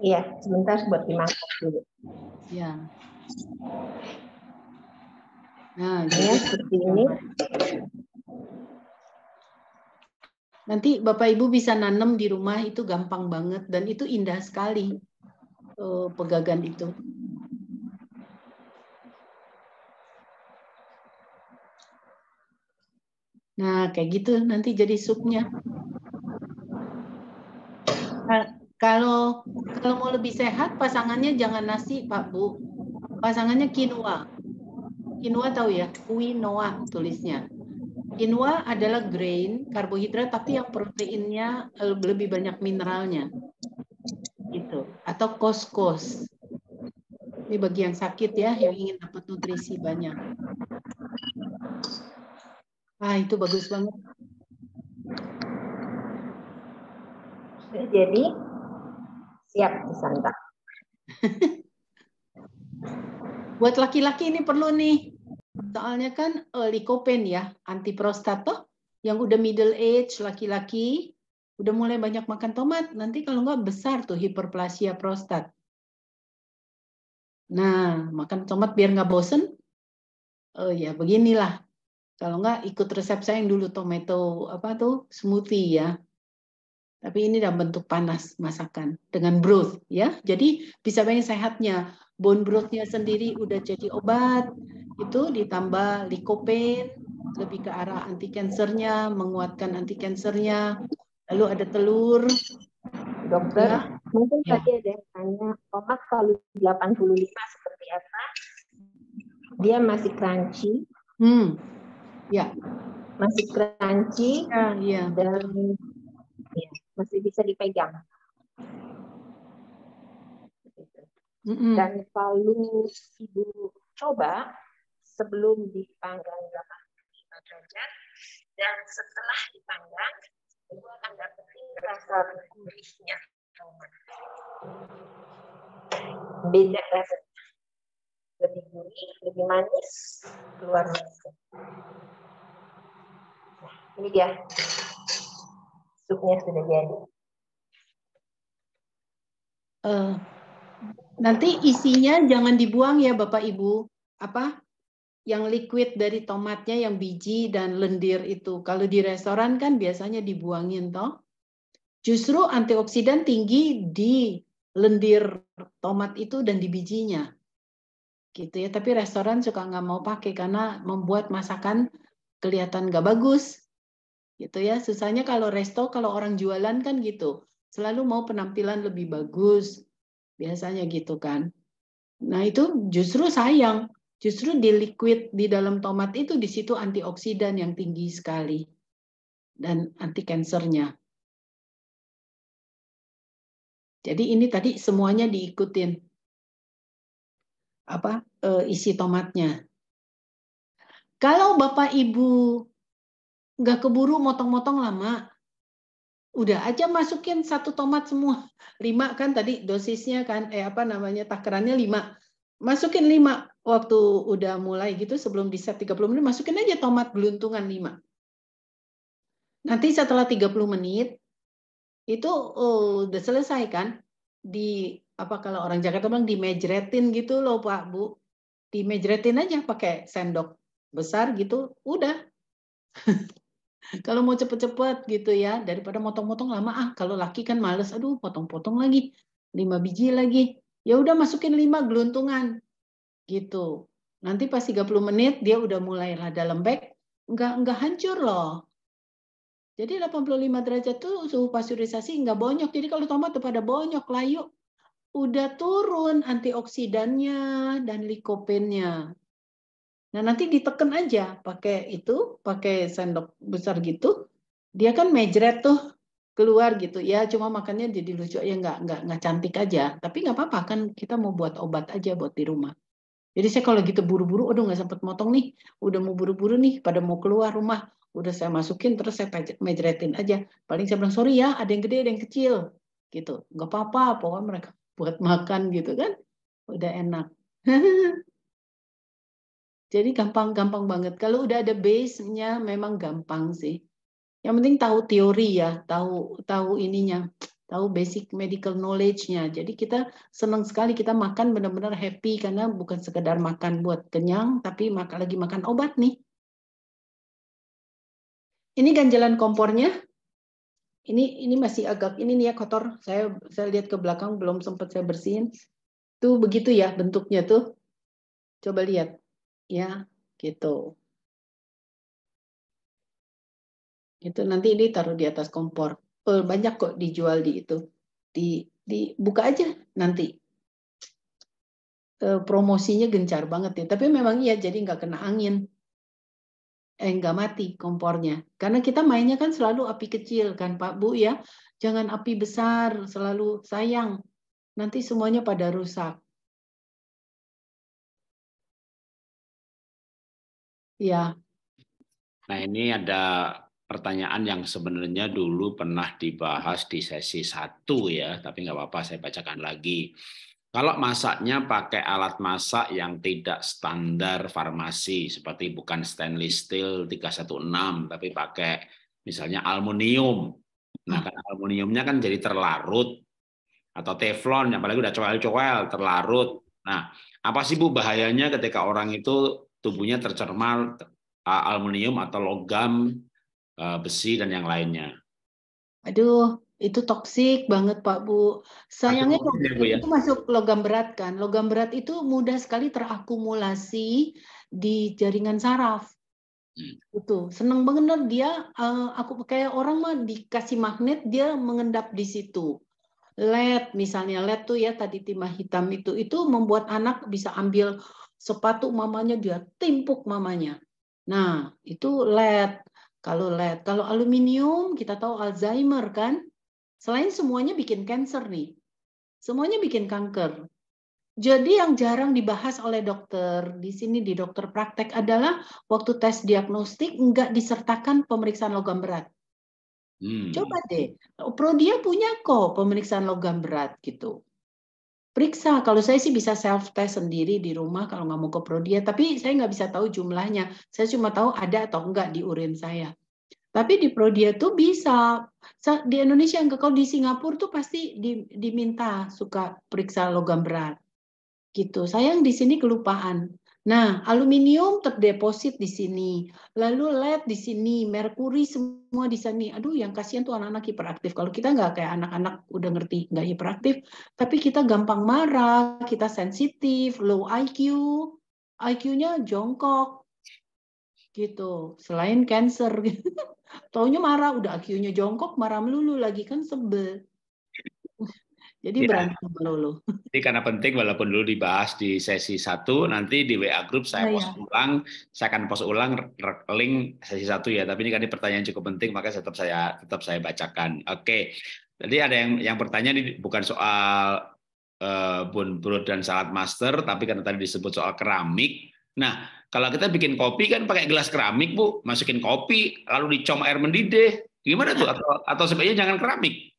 Iya, sebentar buat dimasak dulu. Ya. Nah, ya, seperti ini. Nanti Bapak Ibu bisa nanam di rumah itu gampang banget dan itu indah sekali uh, pegagan itu. Nah, kayak gitu nanti jadi supnya. Nah, kalau kalau mau lebih sehat, pasangannya jangan nasi, Pak Bu. Pasangannya quinoa. Quinoa tahu ya? Quinoa tulisnya. Quinoa adalah grain, karbohidrat, tapi yang proteinnya eh, lebih banyak mineralnya gitu atau kos-kos ini bagi yang sakit ya yang ingin dapat nutrisi banyak ah itu bagus banget jadi siap disantap buat laki-laki ini perlu nih soalnya kan eh, likopen ya anti prostat yang udah middle age laki-laki udah mulai banyak makan tomat, nanti kalau nggak besar tuh hiperplasia prostat. Nah, makan tomat biar nggak bosen, oh ya beginilah. Kalau nggak ikut resep saya yang dulu tomato apa tuh smoothie ya. Tapi ini dalam bentuk panas masakan dengan broth ya. Jadi bisa banyak sehatnya. Bone brothnya sendiri udah jadi obat itu ditambah likopen lebih ke arah anti kansernya, menguatkan anti kansernya, Lalu ada telur. Dokter, ya. mungkin ya. tadi ada yang tanya, tomat kalau 85 seperti apa? Dia masih crunchy. Hmm. Ya. Masih crunchy. Ya, ya. Dan ya, masih bisa dipegang. Dan kalau ibu coba sebelum dipanggang 85 derajat dan setelah dipanggang itu akan rasa gurihnya beda rasa lebih gurih lebih manis keluar masuk nah, ini dia supnya sudah jadi uh, nanti isinya jangan dibuang ya bapak ibu apa yang liquid dari tomatnya yang biji dan lendir itu. Kalau di restoran kan biasanya dibuangin toh. Justru antioksidan tinggi di lendir tomat itu dan di bijinya. Gitu ya, tapi restoran suka nggak mau pakai karena membuat masakan kelihatan nggak bagus. Gitu ya, susahnya kalau resto, kalau orang jualan kan gitu. Selalu mau penampilan lebih bagus, biasanya gitu kan. Nah itu justru sayang, Justru di liquid di dalam tomat itu di situ antioksidan yang tinggi sekali dan anti kansernya. Jadi ini tadi semuanya diikutin apa e, isi tomatnya. Kalau Bapak Ibu nggak keburu motong-motong lama, udah aja masukin satu tomat semua lima kan tadi dosisnya kan eh apa namanya takarannya lima masukin 5 waktu udah mulai gitu sebelum di set 30 menit masukin aja tomat beluntungan 5. Nanti setelah 30 menit itu oh, udah selesai kan di apa kalau orang Jakarta bilang dimejretin gitu loh Pak Bu. di Dimejretin aja pakai sendok besar gitu, udah. kalau mau cepet-cepet gitu ya, daripada motong-motong lama ah, kalau laki kan males, aduh potong-potong lagi, lima biji lagi, ya udah masukin lima geluntungan gitu. Nanti pas 30 menit dia udah mulai rada lembek, nggak nggak hancur loh. Jadi 85 derajat tuh suhu pasteurisasi nggak bonyok. Jadi kalau tomat tuh pada bonyok, layu, udah turun antioksidannya dan likopennya. Nah nanti diteken aja pakai itu, pakai sendok besar gitu. Dia kan mejret tuh keluar gitu ya cuma makannya jadi lucu ya nggak nggak nggak cantik aja tapi nggak apa-apa kan kita mau buat obat aja buat di rumah jadi saya kalau gitu buru-buru aduh nggak sempet motong nih udah mau buru-buru nih pada mau keluar rumah udah saya masukin terus saya majretin aja paling saya bilang sorry ya ada yang gede ada yang kecil gitu nggak apa-apa pokoknya mereka buat makan gitu kan udah enak jadi gampang-gampang banget kalau udah ada base-nya memang gampang sih yang penting tahu teori ya, tahu tahu ininya, tahu basic medical knowledge-nya. Jadi kita senang sekali kita makan benar-benar happy karena bukan sekedar makan buat kenyang, tapi makan lagi makan obat nih. Ini ganjalan kompornya. Ini ini masih agak ini nih ya kotor. Saya saya lihat ke belakang belum sempat saya bersihin. Tuh begitu ya bentuknya tuh. Coba lihat. Ya, gitu. Itu nanti ini taruh di atas kompor. Oh, banyak kok dijual di itu. Di dibuka aja nanti. E, promosinya gencar banget ya. Tapi memang iya jadi nggak kena angin. Eh nggak mati kompornya. Karena kita mainnya kan selalu api kecil kan Pak Bu ya. Jangan api besar, selalu sayang. Nanti semuanya pada rusak. Ya. Nah ini ada pertanyaan yang sebenarnya dulu pernah dibahas di sesi satu ya, tapi nggak apa-apa saya bacakan lagi. Kalau masaknya pakai alat masak yang tidak standar farmasi, seperti bukan stainless steel 316, tapi pakai misalnya aluminium. Nah, kan aluminiumnya kan jadi terlarut atau teflon, yang apalagi udah coel-coel, terlarut. Nah, apa sih Bu bahayanya ketika orang itu tubuhnya tercermal aluminium atau logam Eh, besi dan yang lainnya. Aduh, itu toksik banget Pak Bu. Sayangnya ya, Bu, ya. itu masuk logam berat kan. Logam berat itu mudah sekali terakumulasi di jaringan saraf. Hmm. Itu seneng banget dia eh, aku kayak orang mah dikasih magnet dia mengendap di situ. LED misalnya LED tuh ya tadi timah hitam itu itu membuat anak bisa ambil sepatu mamanya dia timpuk mamanya. Nah, itu LED kalau lead, kalau aluminium kita tahu Alzheimer kan? Selain semuanya bikin cancer nih. Semuanya bikin kanker. Jadi yang jarang dibahas oleh dokter di sini di dokter praktek adalah waktu tes diagnostik nggak disertakan pemeriksaan logam berat. Hmm. Coba deh, Prodia punya kok pemeriksaan logam berat gitu periksa. Kalau saya sih bisa self test sendiri di rumah kalau nggak mau ke prodi tapi saya nggak bisa tahu jumlahnya. Saya cuma tahu ada atau enggak di urin saya. Tapi di Prodia tuh bisa di Indonesia yang kalau di Singapura tuh pasti diminta suka periksa logam berat gitu. Sayang di sini kelupaan. Nah, aluminium terdeposit di sini, lalu lead di sini, merkuri semua di sini. Aduh, yang kasihan tuh anak-anak hiperaktif. Kalau kita nggak kayak anak-anak udah ngerti nggak hiperaktif, tapi kita gampang marah, kita sensitif, low IQ, IQ-nya jongkok, gitu. Selain cancer, taunya marah, udah IQ-nya jongkok, marah melulu lagi kan sebel. Jadi ya. berantem melulu. Jadi karena penting walaupun dulu dibahas di sesi satu, nanti di WA grup saya oh, iya. post ya. ulang, saya akan post ulang link sesi satu ya. Tapi ini kan ini pertanyaan cukup penting, maka tetap saya tetap saya bacakan. Oke. Jadi ada yang yang bertanya ini bukan soal uh, eh, bunbrut dan salad master, tapi karena tadi disebut soal keramik. Nah, kalau kita bikin kopi kan pakai gelas keramik, Bu. Masukin kopi, lalu dicom air mendidih. Gimana tuh? Nah. Atau, atau sebaiknya jangan keramik?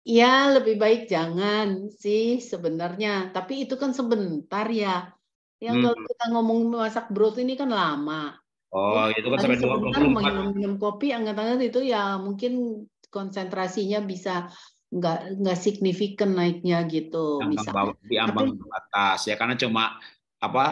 Ya, lebih baik jangan sih sebenarnya. Tapi itu kan sebentar ya. Yang hmm. kalau kita ngomong masak brot ini kan lama. Oh, ya, itu kan sampai sebentar minum kopi anggap-anggap itu ya mungkin konsentrasinya bisa nggak nggak signifikan naiknya gitu misalnya. di ambang Tapi, batas ya karena cuma apa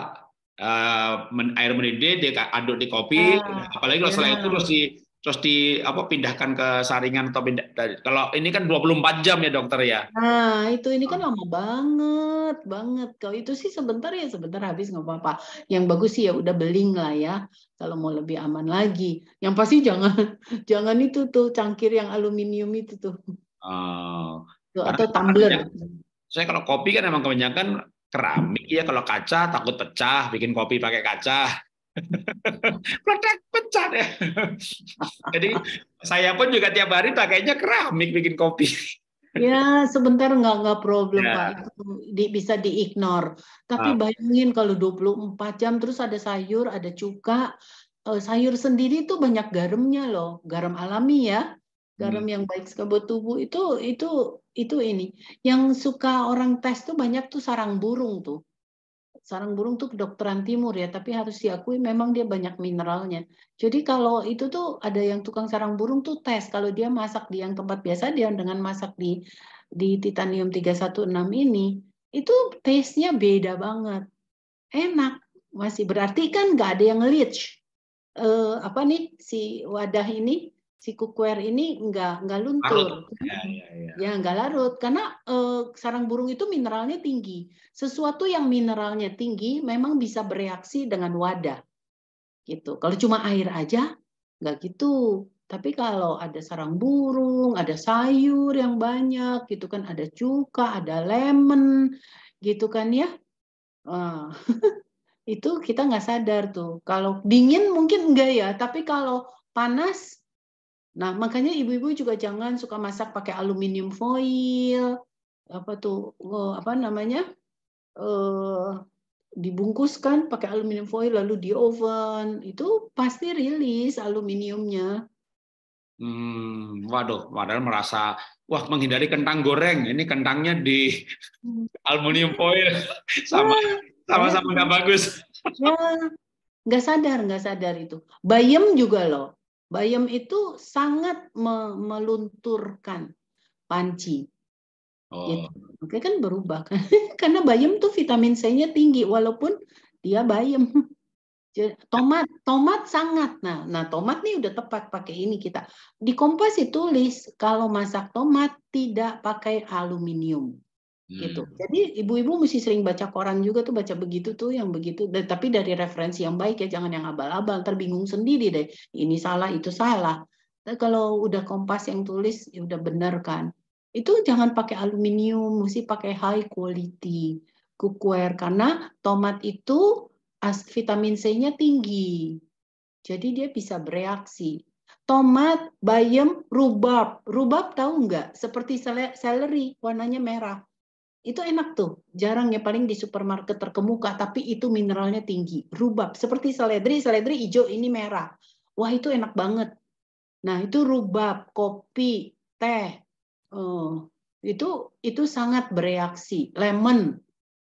uh, men, air mendidih dia aduk di kopi uh, apalagi kalau selain itu ya. harus di terus di apa pindahkan ke saringan atau pindah dari, kalau ini kan 24 jam ya dokter ya nah itu ini kan oh. lama banget banget kalau itu sih sebentar ya sebentar habis nggak apa-apa yang bagus sih ya udah beling lah ya kalau mau lebih aman lagi yang pasti jangan jangan itu tuh cangkir yang aluminium itu tuh oh, atau kan tumbler saya kalau kopi kan emang kebanyakan keramik ya kalau kaca takut pecah bikin kopi pakai kaca Produk pecah ya. Jadi saya pun juga tiap hari pakainya keramik bikin kopi. Ya sebentar nggak nggak problem ya. Pak, di, bisa diignore. Tapi ah. bayangin kalau 24 jam terus ada sayur, ada cuka, eh, sayur sendiri itu banyak garamnya loh, garam alami ya, garam hmm. yang baik buat tubuh itu itu itu ini. Yang suka orang tes tuh banyak tuh sarang burung tuh sarang burung tuh kedokteran timur ya, tapi harus diakui memang dia banyak mineralnya. Jadi kalau itu tuh ada yang tukang sarang burung tuh tes kalau dia masak di yang tempat biasa dia dengan masak di di titanium 316 ini itu taste-nya beda banget. Enak masih berarti kan nggak ada yang leach. Eh, apa nih si wadah ini si kukuer ini nggak nggak luntur, ya, ya, ya. ya nggak larut karena eh, sarang burung itu mineralnya tinggi. Sesuatu yang mineralnya tinggi memang bisa bereaksi dengan wadah, gitu. Kalau cuma air aja nggak gitu. Tapi kalau ada sarang burung, ada sayur yang banyak, gitu kan, ada cuka, ada lemon, gitu kan ya. Uh, itu kita nggak sadar tuh. Kalau dingin mungkin enggak ya, tapi kalau panas Nah, makanya ibu-ibu juga jangan suka masak pakai aluminium foil, apa tuh, eh, apa namanya, eh, dibungkuskan pakai aluminium foil lalu di oven, itu pasti rilis aluminiumnya. Hmm, waduh, padahal merasa wah menghindari kentang goreng. Ini kentangnya di hmm. aluminium foil sama sama sama iya. nggak bagus. Ya, nggak sadar, nggak sadar itu. Bayam juga loh. Bayam itu sangat melunturkan panci. Oh. Gitu. Oke kan berubah kan? Karena bayam tuh vitamin C-nya tinggi walaupun dia bayam. Tomat, tomat sangat. Nah, nah tomat nih udah tepat pakai ini kita. Di kompas itu ditulis kalau masak tomat tidak pakai aluminium gitu. Hmm. Jadi ibu-ibu mesti sering baca koran juga tuh baca begitu tuh yang begitu. Dan, tapi dari referensi yang baik ya, jangan yang abal-abal. Terbingung sendiri deh. Ini salah, itu salah. Nah, kalau udah kompas yang tulis, ya udah benar kan. Itu jangan pakai aluminium, mesti pakai high quality cookware karena tomat itu as vitamin C-nya tinggi. Jadi dia bisa bereaksi. Tomat, bayam, rubab. Rubab tahu nggak? Seperti seleri, warnanya merah itu enak tuh, jarang ya paling di supermarket terkemuka, tapi itu mineralnya tinggi. Rubab, seperti seledri, seledri hijau ini merah. Wah itu enak banget. Nah itu rubab, kopi, teh, oh, itu itu sangat bereaksi. Lemon,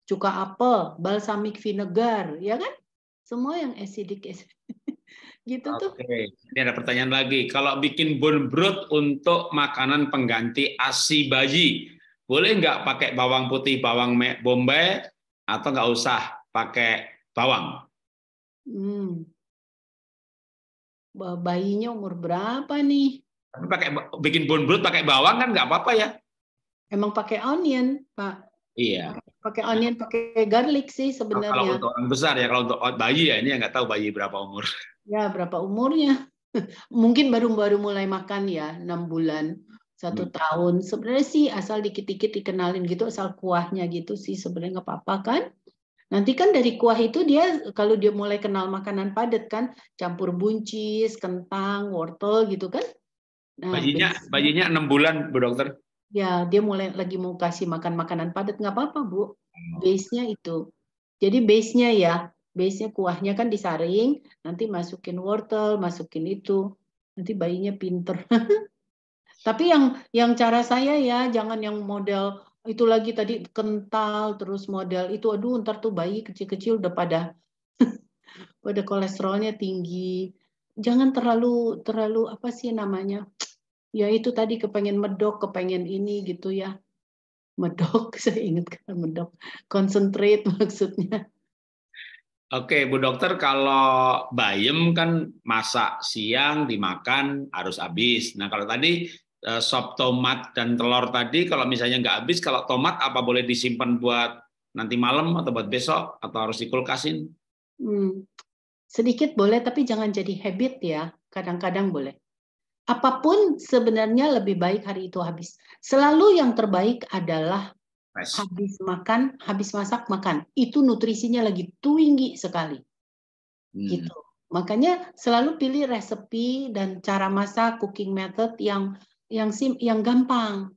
cuka apel, balsamic vinegar, ya kan? Semua yang acidic, acidic. gitu okay. tuh. Oke, ini ada pertanyaan lagi. Kalau bikin bone broth untuk makanan pengganti asi bayi, boleh nggak pakai bawang putih, bawang bombay, atau nggak usah pakai bawang? Hmm. Bayinya umur berapa nih? Tapi pakai bikin bone broth pakai bawang kan nggak apa-apa ya? Emang pakai onion, Pak. Iya. Pakai onion, pakai garlic sih sebenarnya. Kalau untuk orang besar ya, kalau untuk bayi ya ini nggak tahu bayi berapa umur. Ya berapa umurnya? Mungkin baru-baru mulai makan ya, enam bulan satu hmm. tahun sebenarnya sih asal dikit-dikit dikenalin gitu asal kuahnya gitu sih sebenarnya nggak apa-apa kan nanti kan dari kuah itu dia kalau dia mulai kenal makanan padat kan campur buncis kentang wortel gitu kan nah, bayinya bayinya enam bulan bu dokter ya dia mulai lagi mau kasih makan makanan padat nggak apa-apa bu oh. base nya itu jadi base nya ya base nya kuahnya kan disaring nanti masukin wortel masukin itu nanti bayinya pinter Tapi yang yang cara saya ya jangan yang model itu lagi tadi kental terus model itu aduh ntar tuh bayi kecil-kecil udah pada pada kolesterolnya tinggi. Jangan terlalu terlalu apa sih namanya? Ya itu tadi kepengen medok, kepengen ini gitu ya. Medok, saya ingat kata medok. Concentrate maksudnya. Oke, Bu Dokter, kalau bayem kan masak siang dimakan harus habis. Nah, kalau tadi Eh, sop tomat dan telur tadi kalau misalnya nggak habis kalau tomat apa boleh disimpan buat nanti malam atau buat besok atau harus dikulkasin hmm. sedikit boleh tapi jangan jadi habit ya kadang-kadang boleh apapun sebenarnya lebih baik hari itu habis selalu yang terbaik adalah nice. habis makan habis masak makan itu nutrisinya lagi tinggi sekali hmm. gitu makanya selalu pilih resepi dan cara masak cooking method yang yang sim yang gampang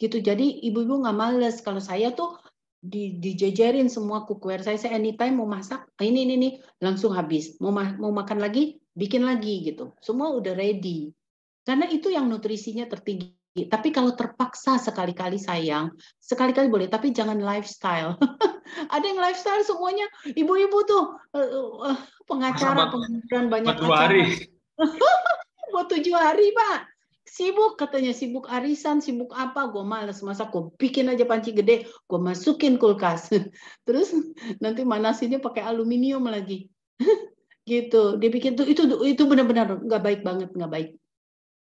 gitu jadi ibu-ibu nggak -ibu males kalau saya tuh di dijejerin semua cookware saya saya anytime mau masak ah, ini ini nih langsung habis mau ma mau makan lagi bikin lagi gitu semua udah ready karena itu yang nutrisinya tertinggi tapi kalau terpaksa sekali-kali sayang sekali-kali boleh tapi jangan lifestyle ada yang lifestyle semuanya ibu-ibu tuh eh, eh, eh, pengacara pengangguran banyak buat buat tujuh hari pak sibuk katanya sibuk arisan sibuk apa gue males masa gue bikin aja panci gede gue masukin kulkas terus nanti manasinya pakai aluminium lagi gitu dia bikin tuh itu itu benar-benar nggak baik banget nggak baik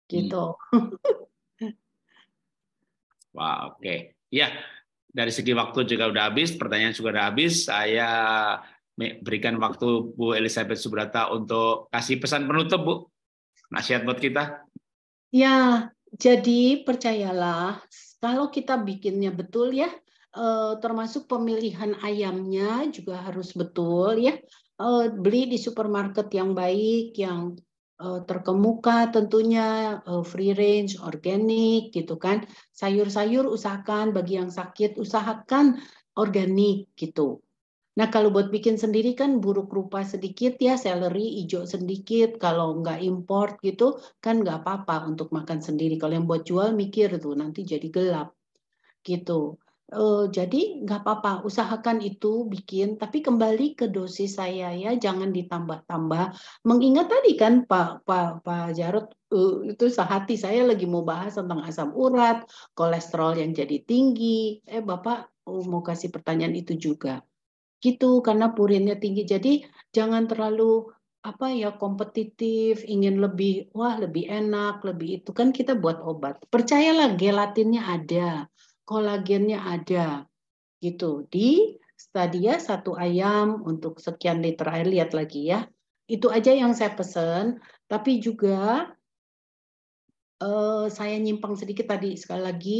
gitu hmm. wah wow, oke okay. ya dari segi waktu juga udah habis pertanyaan juga udah habis saya berikan waktu Bu Elizabeth Subrata untuk kasih pesan penutup Bu nasihat buat kita Ya, jadi percayalah, kalau kita bikinnya betul ya, eh, termasuk pemilihan ayamnya juga harus betul ya. Eh, beli di supermarket yang baik, yang eh, terkemuka tentunya free range, organik gitu kan. Sayur-sayur usahakan bagi yang sakit usahakan organik gitu. Nah kalau buat bikin sendiri kan buruk rupa sedikit ya, celery hijau sedikit, kalau nggak import gitu kan nggak apa-apa untuk makan sendiri. Kalau yang buat jual mikir tuh nanti jadi gelap gitu. Uh, jadi nggak apa-apa, usahakan itu bikin, tapi kembali ke dosis saya ya, jangan ditambah-tambah. Mengingat tadi kan Pak Pak Pak Jarot uh, eh, itu sehati saya lagi mau bahas tentang asam urat, kolesterol yang jadi tinggi. Eh Bapak uh, mau kasih pertanyaan itu juga gitu karena purinnya tinggi. Jadi jangan terlalu apa ya kompetitif, ingin lebih wah lebih enak, lebih itu kan kita buat obat. Percayalah gelatinnya ada, kolagennya ada. Gitu. Di stadia satu ayam untuk sekian liter air lihat lagi ya. Itu aja yang saya pesen, tapi juga eh, saya nyimpang sedikit tadi sekali lagi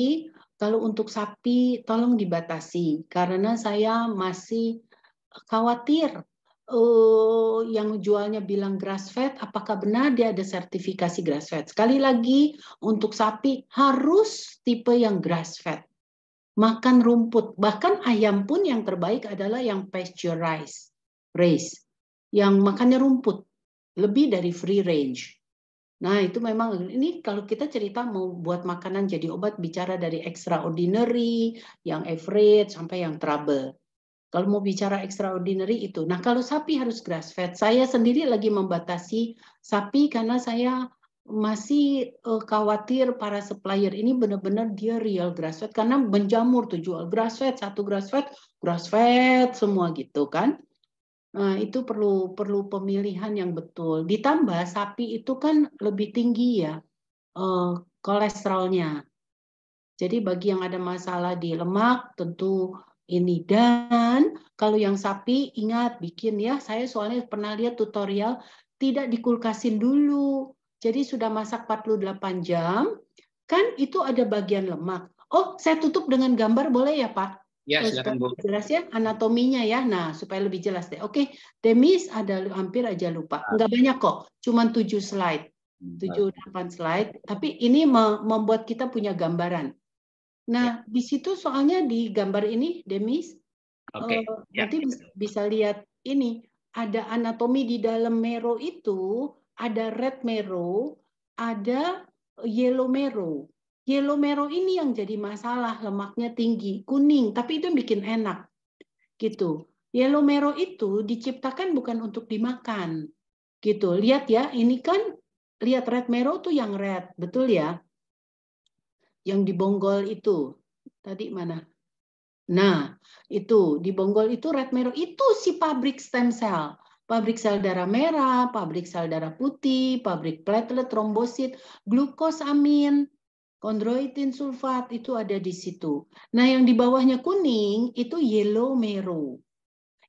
kalau untuk sapi tolong dibatasi karena saya masih khawatir uh, yang jualnya bilang grass fed, apakah benar dia ada sertifikasi grass fed? Sekali lagi, untuk sapi harus tipe yang grass fed. Makan rumput, bahkan ayam pun yang terbaik adalah yang pasteurized, raised, yang makannya rumput, lebih dari free range. Nah, itu memang ini kalau kita cerita mau buat makanan jadi obat bicara dari extraordinary, yang average sampai yang trouble. Kalau mau bicara extraordinary itu. Nah, kalau sapi harus grass fed. Saya sendiri lagi membatasi sapi karena saya masih eh, khawatir para supplier ini benar-benar dia real grass fed karena menjamur tuh jual grass fed satu grass fed grass fed semua gitu kan nah, itu perlu perlu pemilihan yang betul ditambah sapi itu kan lebih tinggi ya eh, kolesterolnya jadi bagi yang ada masalah di lemak tentu ini. Dan kalau yang sapi ingat bikin ya, saya soalnya pernah lihat tutorial tidak dikulkasin dulu. Jadi sudah masak 48 jam, kan itu ada bagian lemak. Oh, saya tutup dengan gambar boleh ya, Pak? Ya, eh, silakan Bu. Jelas ya anatominya ya. Nah, supaya lebih jelas deh. Oke, Demis ada hampir aja lupa. Ah. nggak banyak kok, cuman 7 slide. 7 hmm, 8 slide, tapi ini membuat kita punya gambaran. Nah, yeah. di situ soalnya di gambar ini, Demis, okay. uh, eh, yeah. nanti bisa, bisa lihat ini ada anatomi di dalam mero itu ada red mero, ada yellow mero. Yellow mero ini yang jadi masalah lemaknya tinggi, kuning, tapi itu yang bikin enak. Gitu. Yellow mero itu diciptakan bukan untuk dimakan. Gitu. Lihat ya, ini kan lihat red mero tuh yang red, betul ya? yang dibonggol itu. Tadi mana? Nah, itu dibonggol itu Red Mero itu si pabrik stem cell. Pabrik sel darah merah, pabrik sel darah putih, pabrik platelet, trombosit, glukosamin, kondroitin sulfat itu ada di situ. Nah, yang di bawahnya kuning itu yellow mero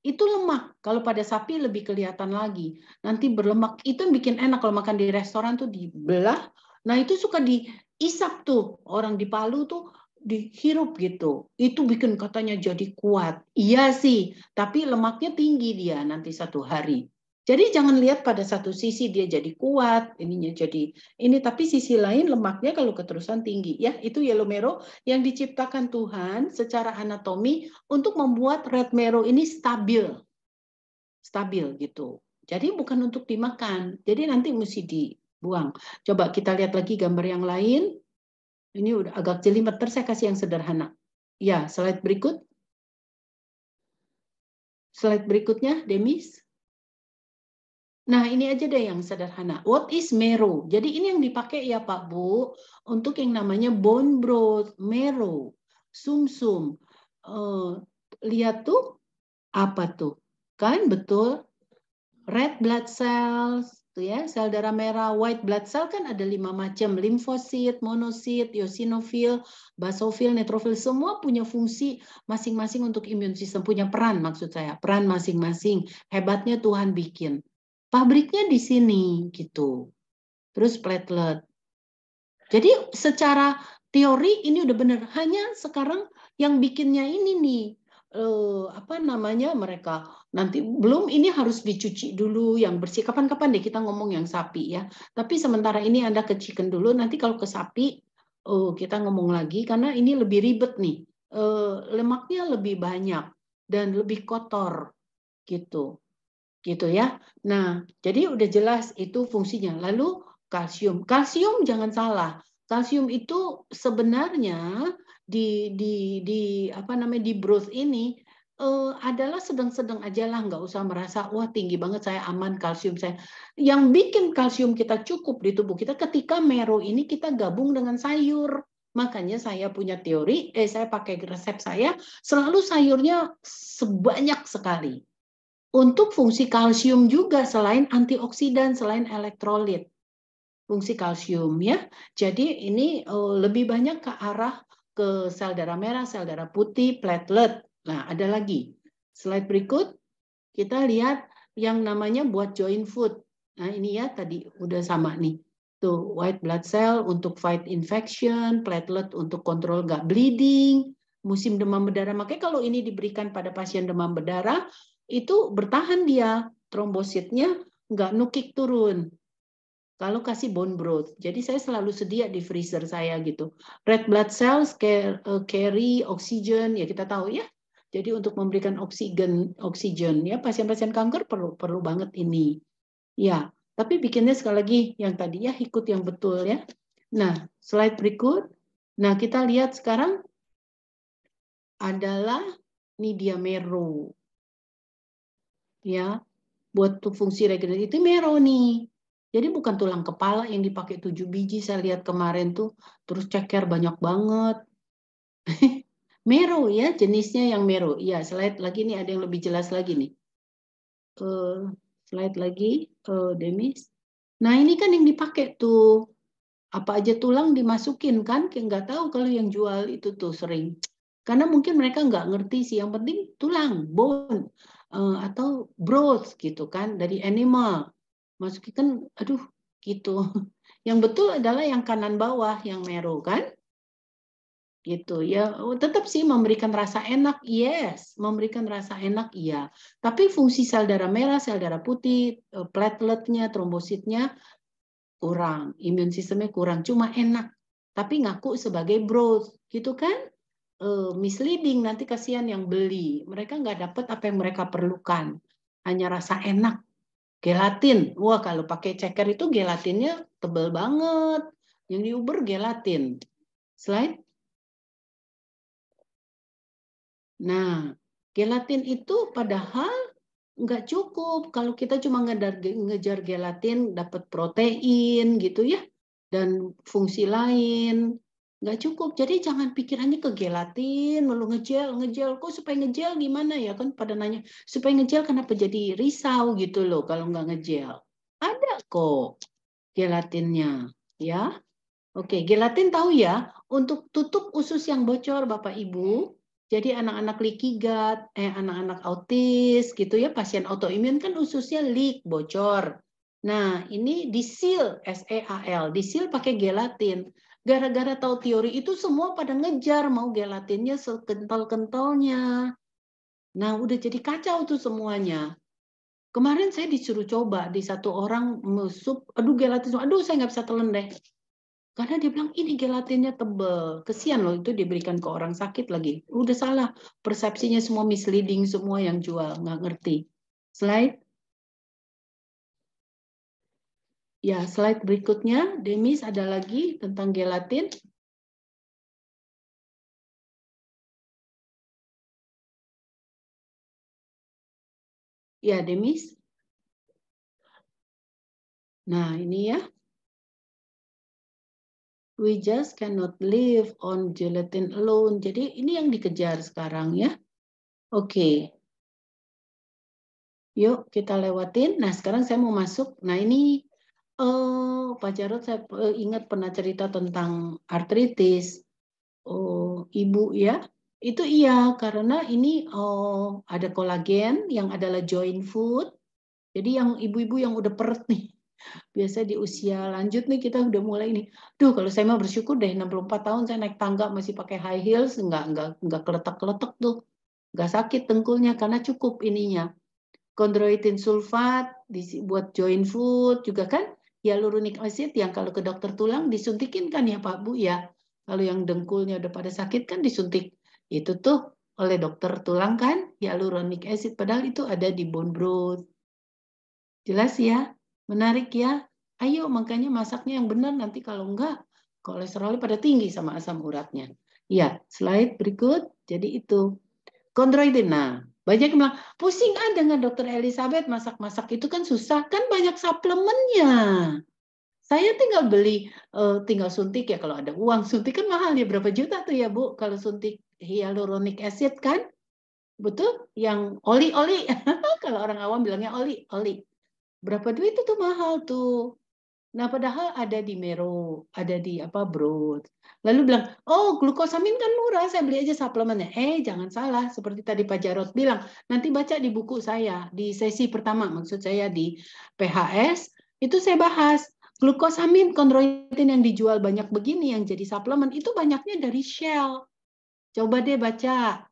itu lemak. Kalau pada sapi lebih kelihatan lagi. Nanti berlemak itu yang bikin enak kalau makan di restoran tuh dibelah. Nah itu suka di isap tuh orang di Palu tuh dihirup gitu. Itu bikin katanya jadi kuat. Iya sih, tapi lemaknya tinggi dia nanti satu hari. Jadi jangan lihat pada satu sisi dia jadi kuat, ininya jadi ini tapi sisi lain lemaknya kalau keterusan tinggi ya. Itu yellow marrow yang diciptakan Tuhan secara anatomi untuk membuat red marrow ini stabil. Stabil gitu. Jadi bukan untuk dimakan. Jadi nanti mesti di buang. Coba kita lihat lagi gambar yang lain. Ini udah agak jeli meter saya kasih yang sederhana. Ya, slide berikut. Slide berikutnya, Demis. Nah, ini aja deh yang sederhana. What is marrow? Jadi ini yang dipakai ya Pak Bu untuk yang namanya bone broth, marrow, sumsum. -sum. Uh, lihat tuh apa tuh? Kan betul red blood cells, itu ya sel darah merah white blood cell kan ada lima macam limfosit, monosit, eosinofil, basofil, neutrofil semua punya fungsi masing-masing untuk imun sistem punya peran maksud saya peran masing-masing hebatnya Tuhan bikin pabriknya di sini gitu terus platelet jadi secara teori ini udah bener. hanya sekarang yang bikinnya ini nih eh, apa namanya mereka nanti belum ini harus dicuci dulu yang bersih kapan-kapan deh kita ngomong yang sapi ya tapi sementara ini anda ke chicken dulu nanti kalau ke sapi eh, kita ngomong lagi karena ini lebih ribet nih eh, lemaknya lebih banyak dan lebih kotor gitu gitu ya nah jadi udah jelas itu fungsinya lalu kalsium kalsium jangan salah kalsium itu sebenarnya di di di apa namanya di bros ini uh, adalah sedang-sedang aja lah, nggak usah merasa wah tinggi banget saya aman kalsium saya. Yang bikin kalsium kita cukup di tubuh kita ketika mero ini kita gabung dengan sayur. Makanya saya punya teori, eh saya pakai resep saya selalu sayurnya sebanyak sekali. Untuk fungsi kalsium juga selain antioksidan, selain elektrolit. Fungsi kalsium ya. Jadi ini eh, lebih banyak ke arah ke sel darah merah, sel darah putih, platelet. Nah, ada lagi. Slide berikut, kita lihat yang namanya buat joint food. Nah, ini ya tadi udah sama nih. Tuh, white blood cell untuk fight infection, platelet untuk kontrol gak bleeding, musim demam berdarah. Makanya kalau ini diberikan pada pasien demam berdarah, itu bertahan dia, trombositnya nggak nukik turun lalu kasih bone broth. Jadi saya selalu sedia di freezer saya gitu. Red blood cells eh, carry oxygen, ya kita tahu ya. Jadi untuk memberikan oksigen oksigen ya pasien-pasien kanker perlu perlu banget ini. Ya, tapi bikinnya sekali lagi yang tadi ya ikut yang betul ya. Nah, slide berikut. Nah, kita lihat sekarang adalah nidia mero. Ya, buat fungsi regenerasi itu mero nih. Jadi bukan tulang kepala yang dipakai tujuh biji. Saya lihat kemarin tuh terus ceker banyak banget. mero ya jenisnya yang mero. Ya slide lagi nih ada yang lebih jelas lagi nih. Uh, slide lagi, uh, Demis. Nah ini kan yang dipakai tuh apa aja tulang dimasukin kan? Kayak nggak tahu kalau yang jual itu tuh sering. Karena mungkin mereka nggak ngerti sih. Yang penting tulang, bone uh, atau bros gitu kan dari animal masukin kan, aduh gitu yang betul adalah yang kanan bawah yang meru kan gitu ya oh, tetap sih memberikan rasa enak yes memberikan rasa enak iya tapi fungsi sel darah merah sel darah putih e, plateletnya trombositnya kurang imun sistemnya kurang cuma enak tapi ngaku sebagai bros gitu kan uh, misleading nanti kasihan yang beli mereka nggak dapat apa yang mereka perlukan hanya rasa enak Gelatin, wah kalau pakai ceker itu gelatinnya tebal banget. Yang di Uber gelatin. Slide. Nah, gelatin itu padahal nggak cukup kalau kita cuma ngejar gelatin dapat protein gitu ya dan fungsi lain nggak cukup. Jadi jangan pikirannya ke gelatin, melu ngejel, ngejel. Kok supaya ngejel gimana ya? Kan pada nanya, supaya ngejel kenapa jadi risau gitu loh kalau nggak ngejel. Ada kok gelatinnya, ya. Oke, gelatin tahu ya, untuk tutup usus yang bocor Bapak Ibu, jadi anak-anak likigat, eh anak-anak autis gitu ya, pasien autoimun kan ususnya leak, bocor. Nah, ini disil SEAL, disil pakai gelatin gara-gara tahu teori itu semua pada ngejar mau gelatinnya sekental-kentalnya. Nah, udah jadi kacau tuh semuanya. Kemarin saya disuruh coba di satu orang mesup, aduh gelatin, aduh saya nggak bisa telan deh. Karena dia bilang ini gelatinnya tebel, kesian loh itu diberikan ke orang sakit lagi. Udah salah, persepsinya semua misleading semua yang jual, nggak ngerti. Slide. Ya, slide berikutnya, Demis ada lagi tentang gelatin. Ya, Demis. Nah, ini ya. We just cannot live on gelatin alone. Jadi ini yang dikejar sekarang ya. Oke. Okay. Yuk, kita lewatin. Nah, sekarang saya mau masuk. Nah, ini Oh, Pak Jarod saya eh, ingat pernah cerita tentang artritis. Oh, ibu ya. Itu iya karena ini oh ada kolagen yang adalah joint food. Jadi yang ibu-ibu yang udah perut nih. Biasa di usia lanjut nih kita udah mulai ini. Duh, kalau saya mau bersyukur deh 64 tahun saya naik tangga masih pakai high heels, nggak nggak nggak keletak-keletak tuh. nggak sakit tengkulnya karena cukup ininya. Kondroitin sulfat buat joint food juga kan hyaluronic acid yang kalau ke dokter tulang disuntikin kan ya Pak Bu ya. Kalau yang dengkulnya udah pada sakit kan disuntik. Itu tuh oleh dokter tulang kan hyaluronic acid padahal itu ada di bone broth. Jelas ya? Menarik ya? Ayo makanya masaknya yang benar nanti kalau enggak kolesterolnya pada tinggi sama asam uratnya. Ya, slide berikut. Jadi itu. Kondroitin. Nah, banyak yang bilang, pusing ah dengan dokter Elizabeth masak-masak itu kan susah, kan banyak suplemennya. Saya tinggal beli, uh, tinggal suntik ya kalau ada uang. Suntik kan mahal ya, berapa juta tuh ya Bu kalau suntik hyaluronic acid kan? Betul? Yang oli-oli, kalau orang awam bilangnya oli-oli. Berapa duit itu tuh mahal tuh. Nah, padahal ada di Mero, ada di apa Broad. Lalu bilang, oh glukosamin kan murah, saya beli aja suplemennya. Eh, jangan salah. Seperti tadi Pak Jarot bilang, nanti baca di buku saya, di sesi pertama, maksud saya di PHS, itu saya bahas. Glukosamin, kondroitin yang dijual banyak begini, yang jadi suplemen, itu banyaknya dari Shell. Coba deh baca.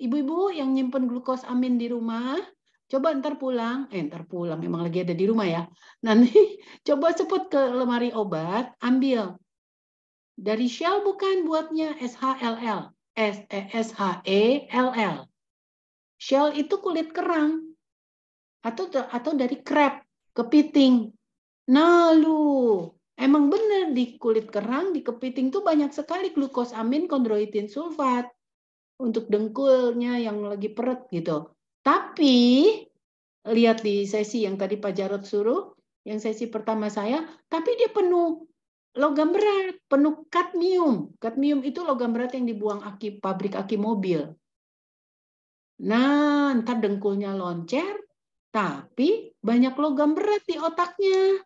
Ibu-ibu yang nyimpen glukosamin di rumah, Coba ntar pulang, eh ntar pulang, memang lagi ada di rumah ya. Nanti coba sebut ke lemari obat, ambil. Dari Shell bukan buatnya SHLL, S E S H E L L. Shell itu kulit kerang atau atau dari crab, kepiting. Nah, lu emang bener di kulit kerang, di kepiting tuh banyak sekali glukosamin, kondroitin sulfat untuk dengkulnya yang lagi perut gitu. Tapi lihat di sesi yang tadi Pak Jarot suruh, yang sesi pertama saya, tapi dia penuh logam berat, penuh kadmium. Kadmium itu logam berat yang dibuang aki pabrik aki mobil. Nah, ntar dengkulnya loncer, tapi banyak logam berat di otaknya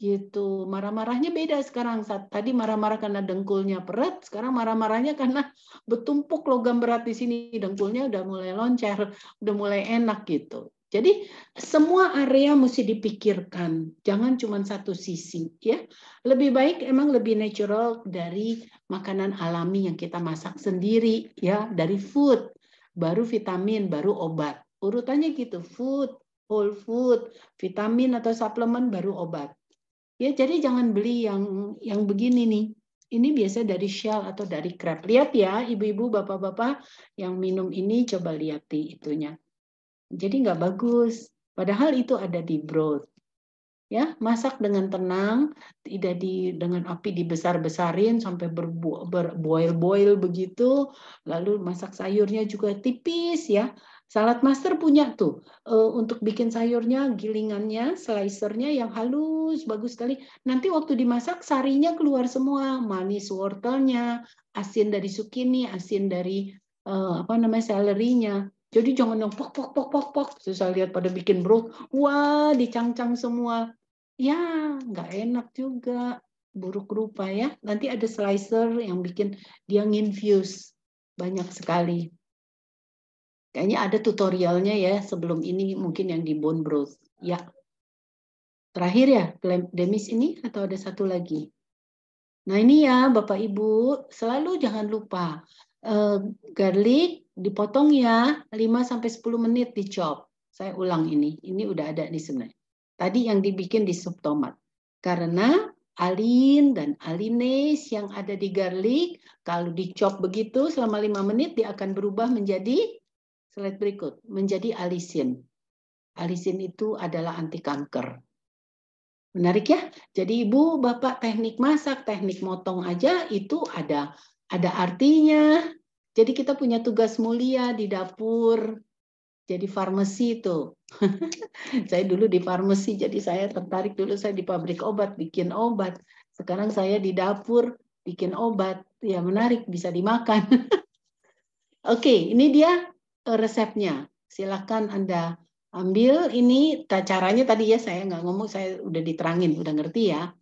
gitu marah-marahnya beda sekarang saat tadi marah-marah karena dengkulnya berat sekarang marah-marahnya karena bertumpuk logam berat di sini dengkulnya udah mulai loncer udah mulai enak gitu jadi semua area mesti dipikirkan jangan cuma satu sisi ya lebih baik emang lebih natural dari makanan alami yang kita masak sendiri ya dari food baru vitamin baru obat urutannya gitu food whole food vitamin atau suplemen baru obat Ya, jadi jangan beli yang yang begini nih. Ini biasa dari Shell atau dari Crab. Lihat ya, ibu-ibu, bapak-bapak yang minum ini coba lihat di itunya. Jadi nggak bagus. Padahal itu ada di broth. Ya, masak dengan tenang, tidak di dengan api dibesar-besarin sampai berboil-boil begitu. Lalu masak sayurnya juga tipis ya. Salad master punya tuh uh, untuk bikin sayurnya, gilingannya, slicernya yang halus, bagus sekali. Nanti waktu dimasak sarinya keluar semua, manis wortelnya, asin dari zucchini, asin dari uh, apa namanya selerinya. Jadi jangan yang pok pok pok pok pok. susah lihat pada bikin bro, wah dicangcang semua. Ya nggak enak juga, buruk rupa ya. Nanti ada slicer yang bikin dia nginfuse banyak sekali. Kayaknya ada tutorialnya ya sebelum ini mungkin yang di bone growth. Ya. Terakhir ya, demis ini atau ada satu lagi? Nah ini ya Bapak Ibu, selalu jangan lupa uh, garlic dipotong ya 5-10 menit di Saya ulang ini, ini udah ada di sebenarnya. Tadi yang dibikin di sup tomat. Karena alin dan alinase yang ada di garlic kalau dicop begitu selama 5 menit dia akan berubah menjadi Slide berikut, menjadi alisin. Alisin itu adalah anti kanker. Menarik ya? Jadi Ibu, Bapak teknik masak, teknik motong aja itu ada ada artinya. Jadi kita punya tugas mulia di dapur. Jadi farmasi itu. saya dulu di farmasi, jadi saya tertarik dulu saya di pabrik obat, bikin obat. Sekarang saya di dapur, bikin obat. Ya menarik, bisa dimakan. Oke, ini dia Eh, resepnya. Silahkan Anda ambil ini caranya tadi ya saya nggak ngomong saya udah diterangin udah ngerti ya.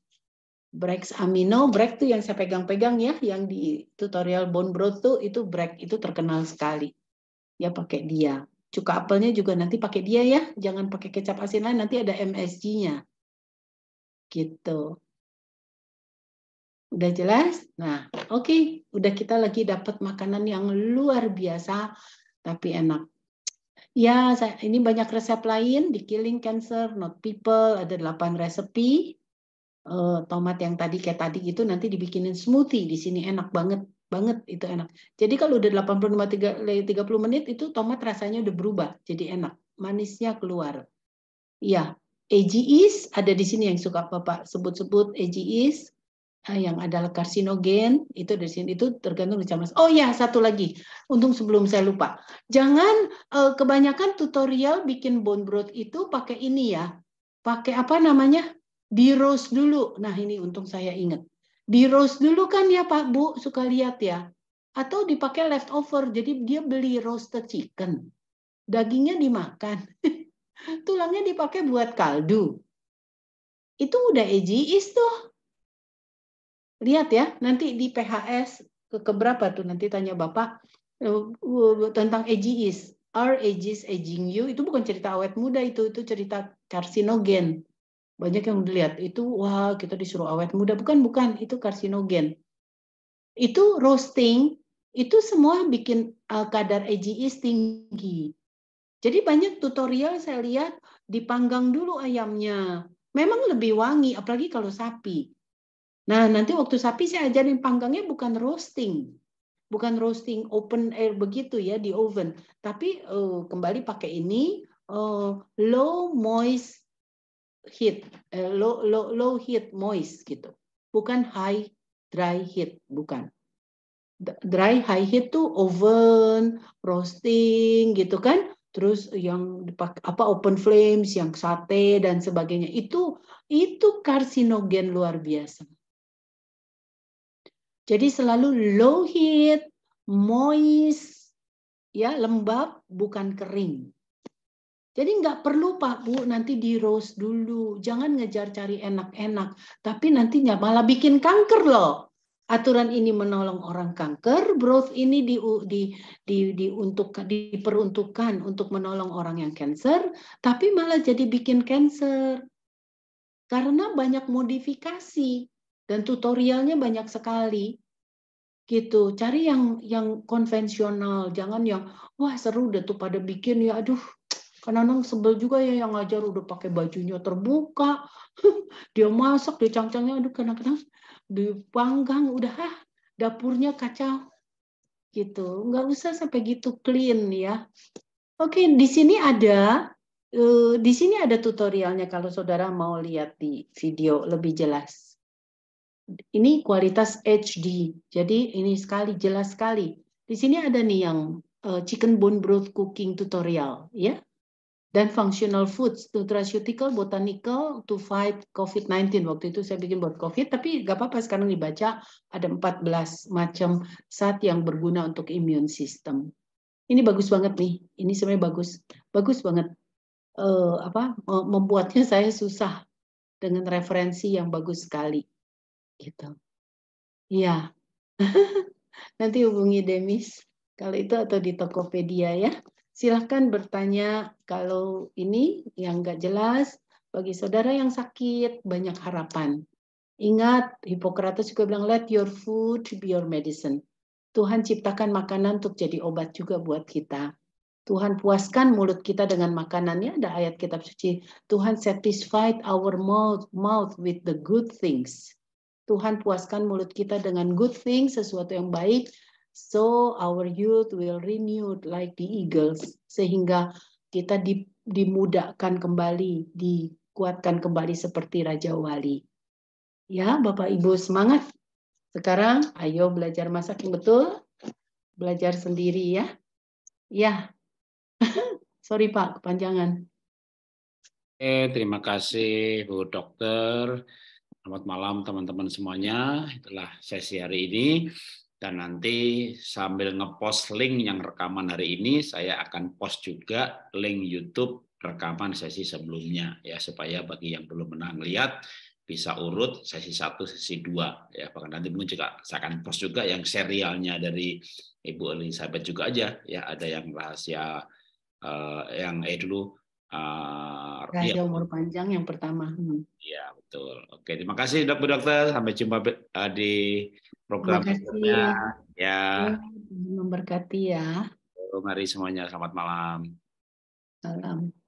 Break amino, break tuh yang saya pegang-pegang ya, yang di tutorial bone broth tuh itu break itu terkenal sekali. Ya pakai dia. Cuka apelnya juga nanti pakai dia ya, jangan pakai kecap asin lain nanti ada MSG-nya. Gitu. Udah jelas? Nah, oke, okay. udah kita lagi dapat makanan yang luar biasa tapi enak. Ya, saya, ini banyak resep lain di Killing Cancer, Not People, ada 8 resepi. Uh, tomat yang tadi kayak tadi itu nanti dibikinin smoothie di sini enak banget banget itu enak. Jadi kalau udah 85 30 menit itu tomat rasanya udah berubah jadi enak, manisnya keluar. Iya, AGEs ada di sini yang suka Bapak sebut-sebut AGIs Ah, yang adalah karsinogen itu dari sini itu tergantung macam Oh ya satu lagi, untung sebelum saya lupa, jangan uh, kebanyakan tutorial bikin bone broth itu pakai ini ya, pakai apa namanya di roast dulu. Nah ini untung saya ingat, di roast dulu kan ya Pak Bu suka lihat ya, atau dipakai leftover, jadi dia beli roasted chicken, dagingnya dimakan, tulangnya dipakai buat kaldu. Itu udah egis tuh lihat ya nanti di PHS ke keberapa tuh nanti tanya bapak eh, eh, tentang ageis Are ages aging you itu bukan cerita awet muda itu itu cerita karsinogen banyak yang dilihat itu wah kita disuruh awet muda bukan bukan itu karsinogen itu roasting itu semua bikin uh, kadar ageis tinggi jadi banyak tutorial saya lihat dipanggang dulu ayamnya memang lebih wangi apalagi kalau sapi Nah, nanti waktu sapi saya ajarin panggangnya bukan roasting. Bukan roasting open air begitu ya di oven, tapi uh, kembali pakai ini uh, low moist heat, uh, low low low heat moist gitu. Bukan high dry heat, bukan. Dry high heat tuh oven, roasting gitu kan terus yang dipakai apa open flames, yang sate dan sebagainya itu itu karsinogen luar biasa. Jadi selalu low heat, moist, ya lembab, bukan kering. Jadi nggak perlu Pak Bu nanti di roast dulu, jangan ngejar cari enak-enak, tapi nantinya malah bikin kanker loh. Aturan ini menolong orang kanker, broth ini di, di, di, di untuk, diperuntukkan untuk menolong orang yang cancer, tapi malah jadi bikin cancer. Karena banyak modifikasi dan tutorialnya banyak sekali gitu cari yang yang konvensional jangan yang wah seru deh tuh pada bikin ya aduh karena nong sebel juga ya yang ngajar udah pakai bajunya terbuka dia masak dia cangcangnya aduh kadang-kadang dipanggang udah ah dapurnya kacau gitu nggak usah sampai gitu clean ya oke di sini ada eh, di sini ada tutorialnya kalau saudara mau lihat di video lebih jelas ini kualitas HD. Jadi ini sekali jelas sekali. Di sini ada nih yang uh, chicken bone broth cooking tutorial ya. Dan functional foods, nutraceutical, botanical to fight COVID-19. Waktu itu saya bikin buat COVID, tapi gak apa-apa sekarang dibaca ada 14 macam saat yang berguna untuk immune system. Ini bagus banget nih. Ini sebenarnya bagus. Bagus banget uh, apa membuatnya saya susah dengan referensi yang bagus sekali gitu. Iya. Nanti hubungi Demis kalau itu atau di Tokopedia ya. Silahkan bertanya kalau ini yang nggak jelas bagi saudara yang sakit banyak harapan. Ingat, Hipokrates juga bilang, let your food be your medicine. Tuhan ciptakan makanan untuk jadi obat juga buat kita. Tuhan puaskan mulut kita dengan makanannya. Ada ayat kitab suci, Tuhan satisfied our mouth, mouth with the good things. Tuhan puaskan mulut kita dengan good thing, sesuatu yang baik. So our youth will renewed like the eagles. Sehingga kita dimudahkan kembali, dikuatkan kembali seperti Raja Wali. Ya, Bapak Ibu semangat. Sekarang ayo belajar masak yang betul. Belajar sendiri ya. Ya. Sorry Pak, kepanjangan. Eh, terima kasih Bu Dokter. Selamat malam teman-teman semuanya. Itulah sesi hari ini. Dan nanti sambil ngepost link yang rekaman hari ini, saya akan post juga link YouTube rekaman sesi sebelumnya ya supaya bagi yang belum pernah melihat bisa urut sesi satu sesi dua ya bahkan nanti mungkin juga saya akan post juga yang serialnya dari Ibu Elizabeth juga aja ya ada yang rahasia eh, yang eh dulu Uh, Rahasia ya. umur panjang yang pertama. Hmm. Iya betul. Oke terima kasih dokter dokter. Sampai jumpa di program berikutnya. Ya. Memberkati ya. Mari semuanya selamat malam. Salam.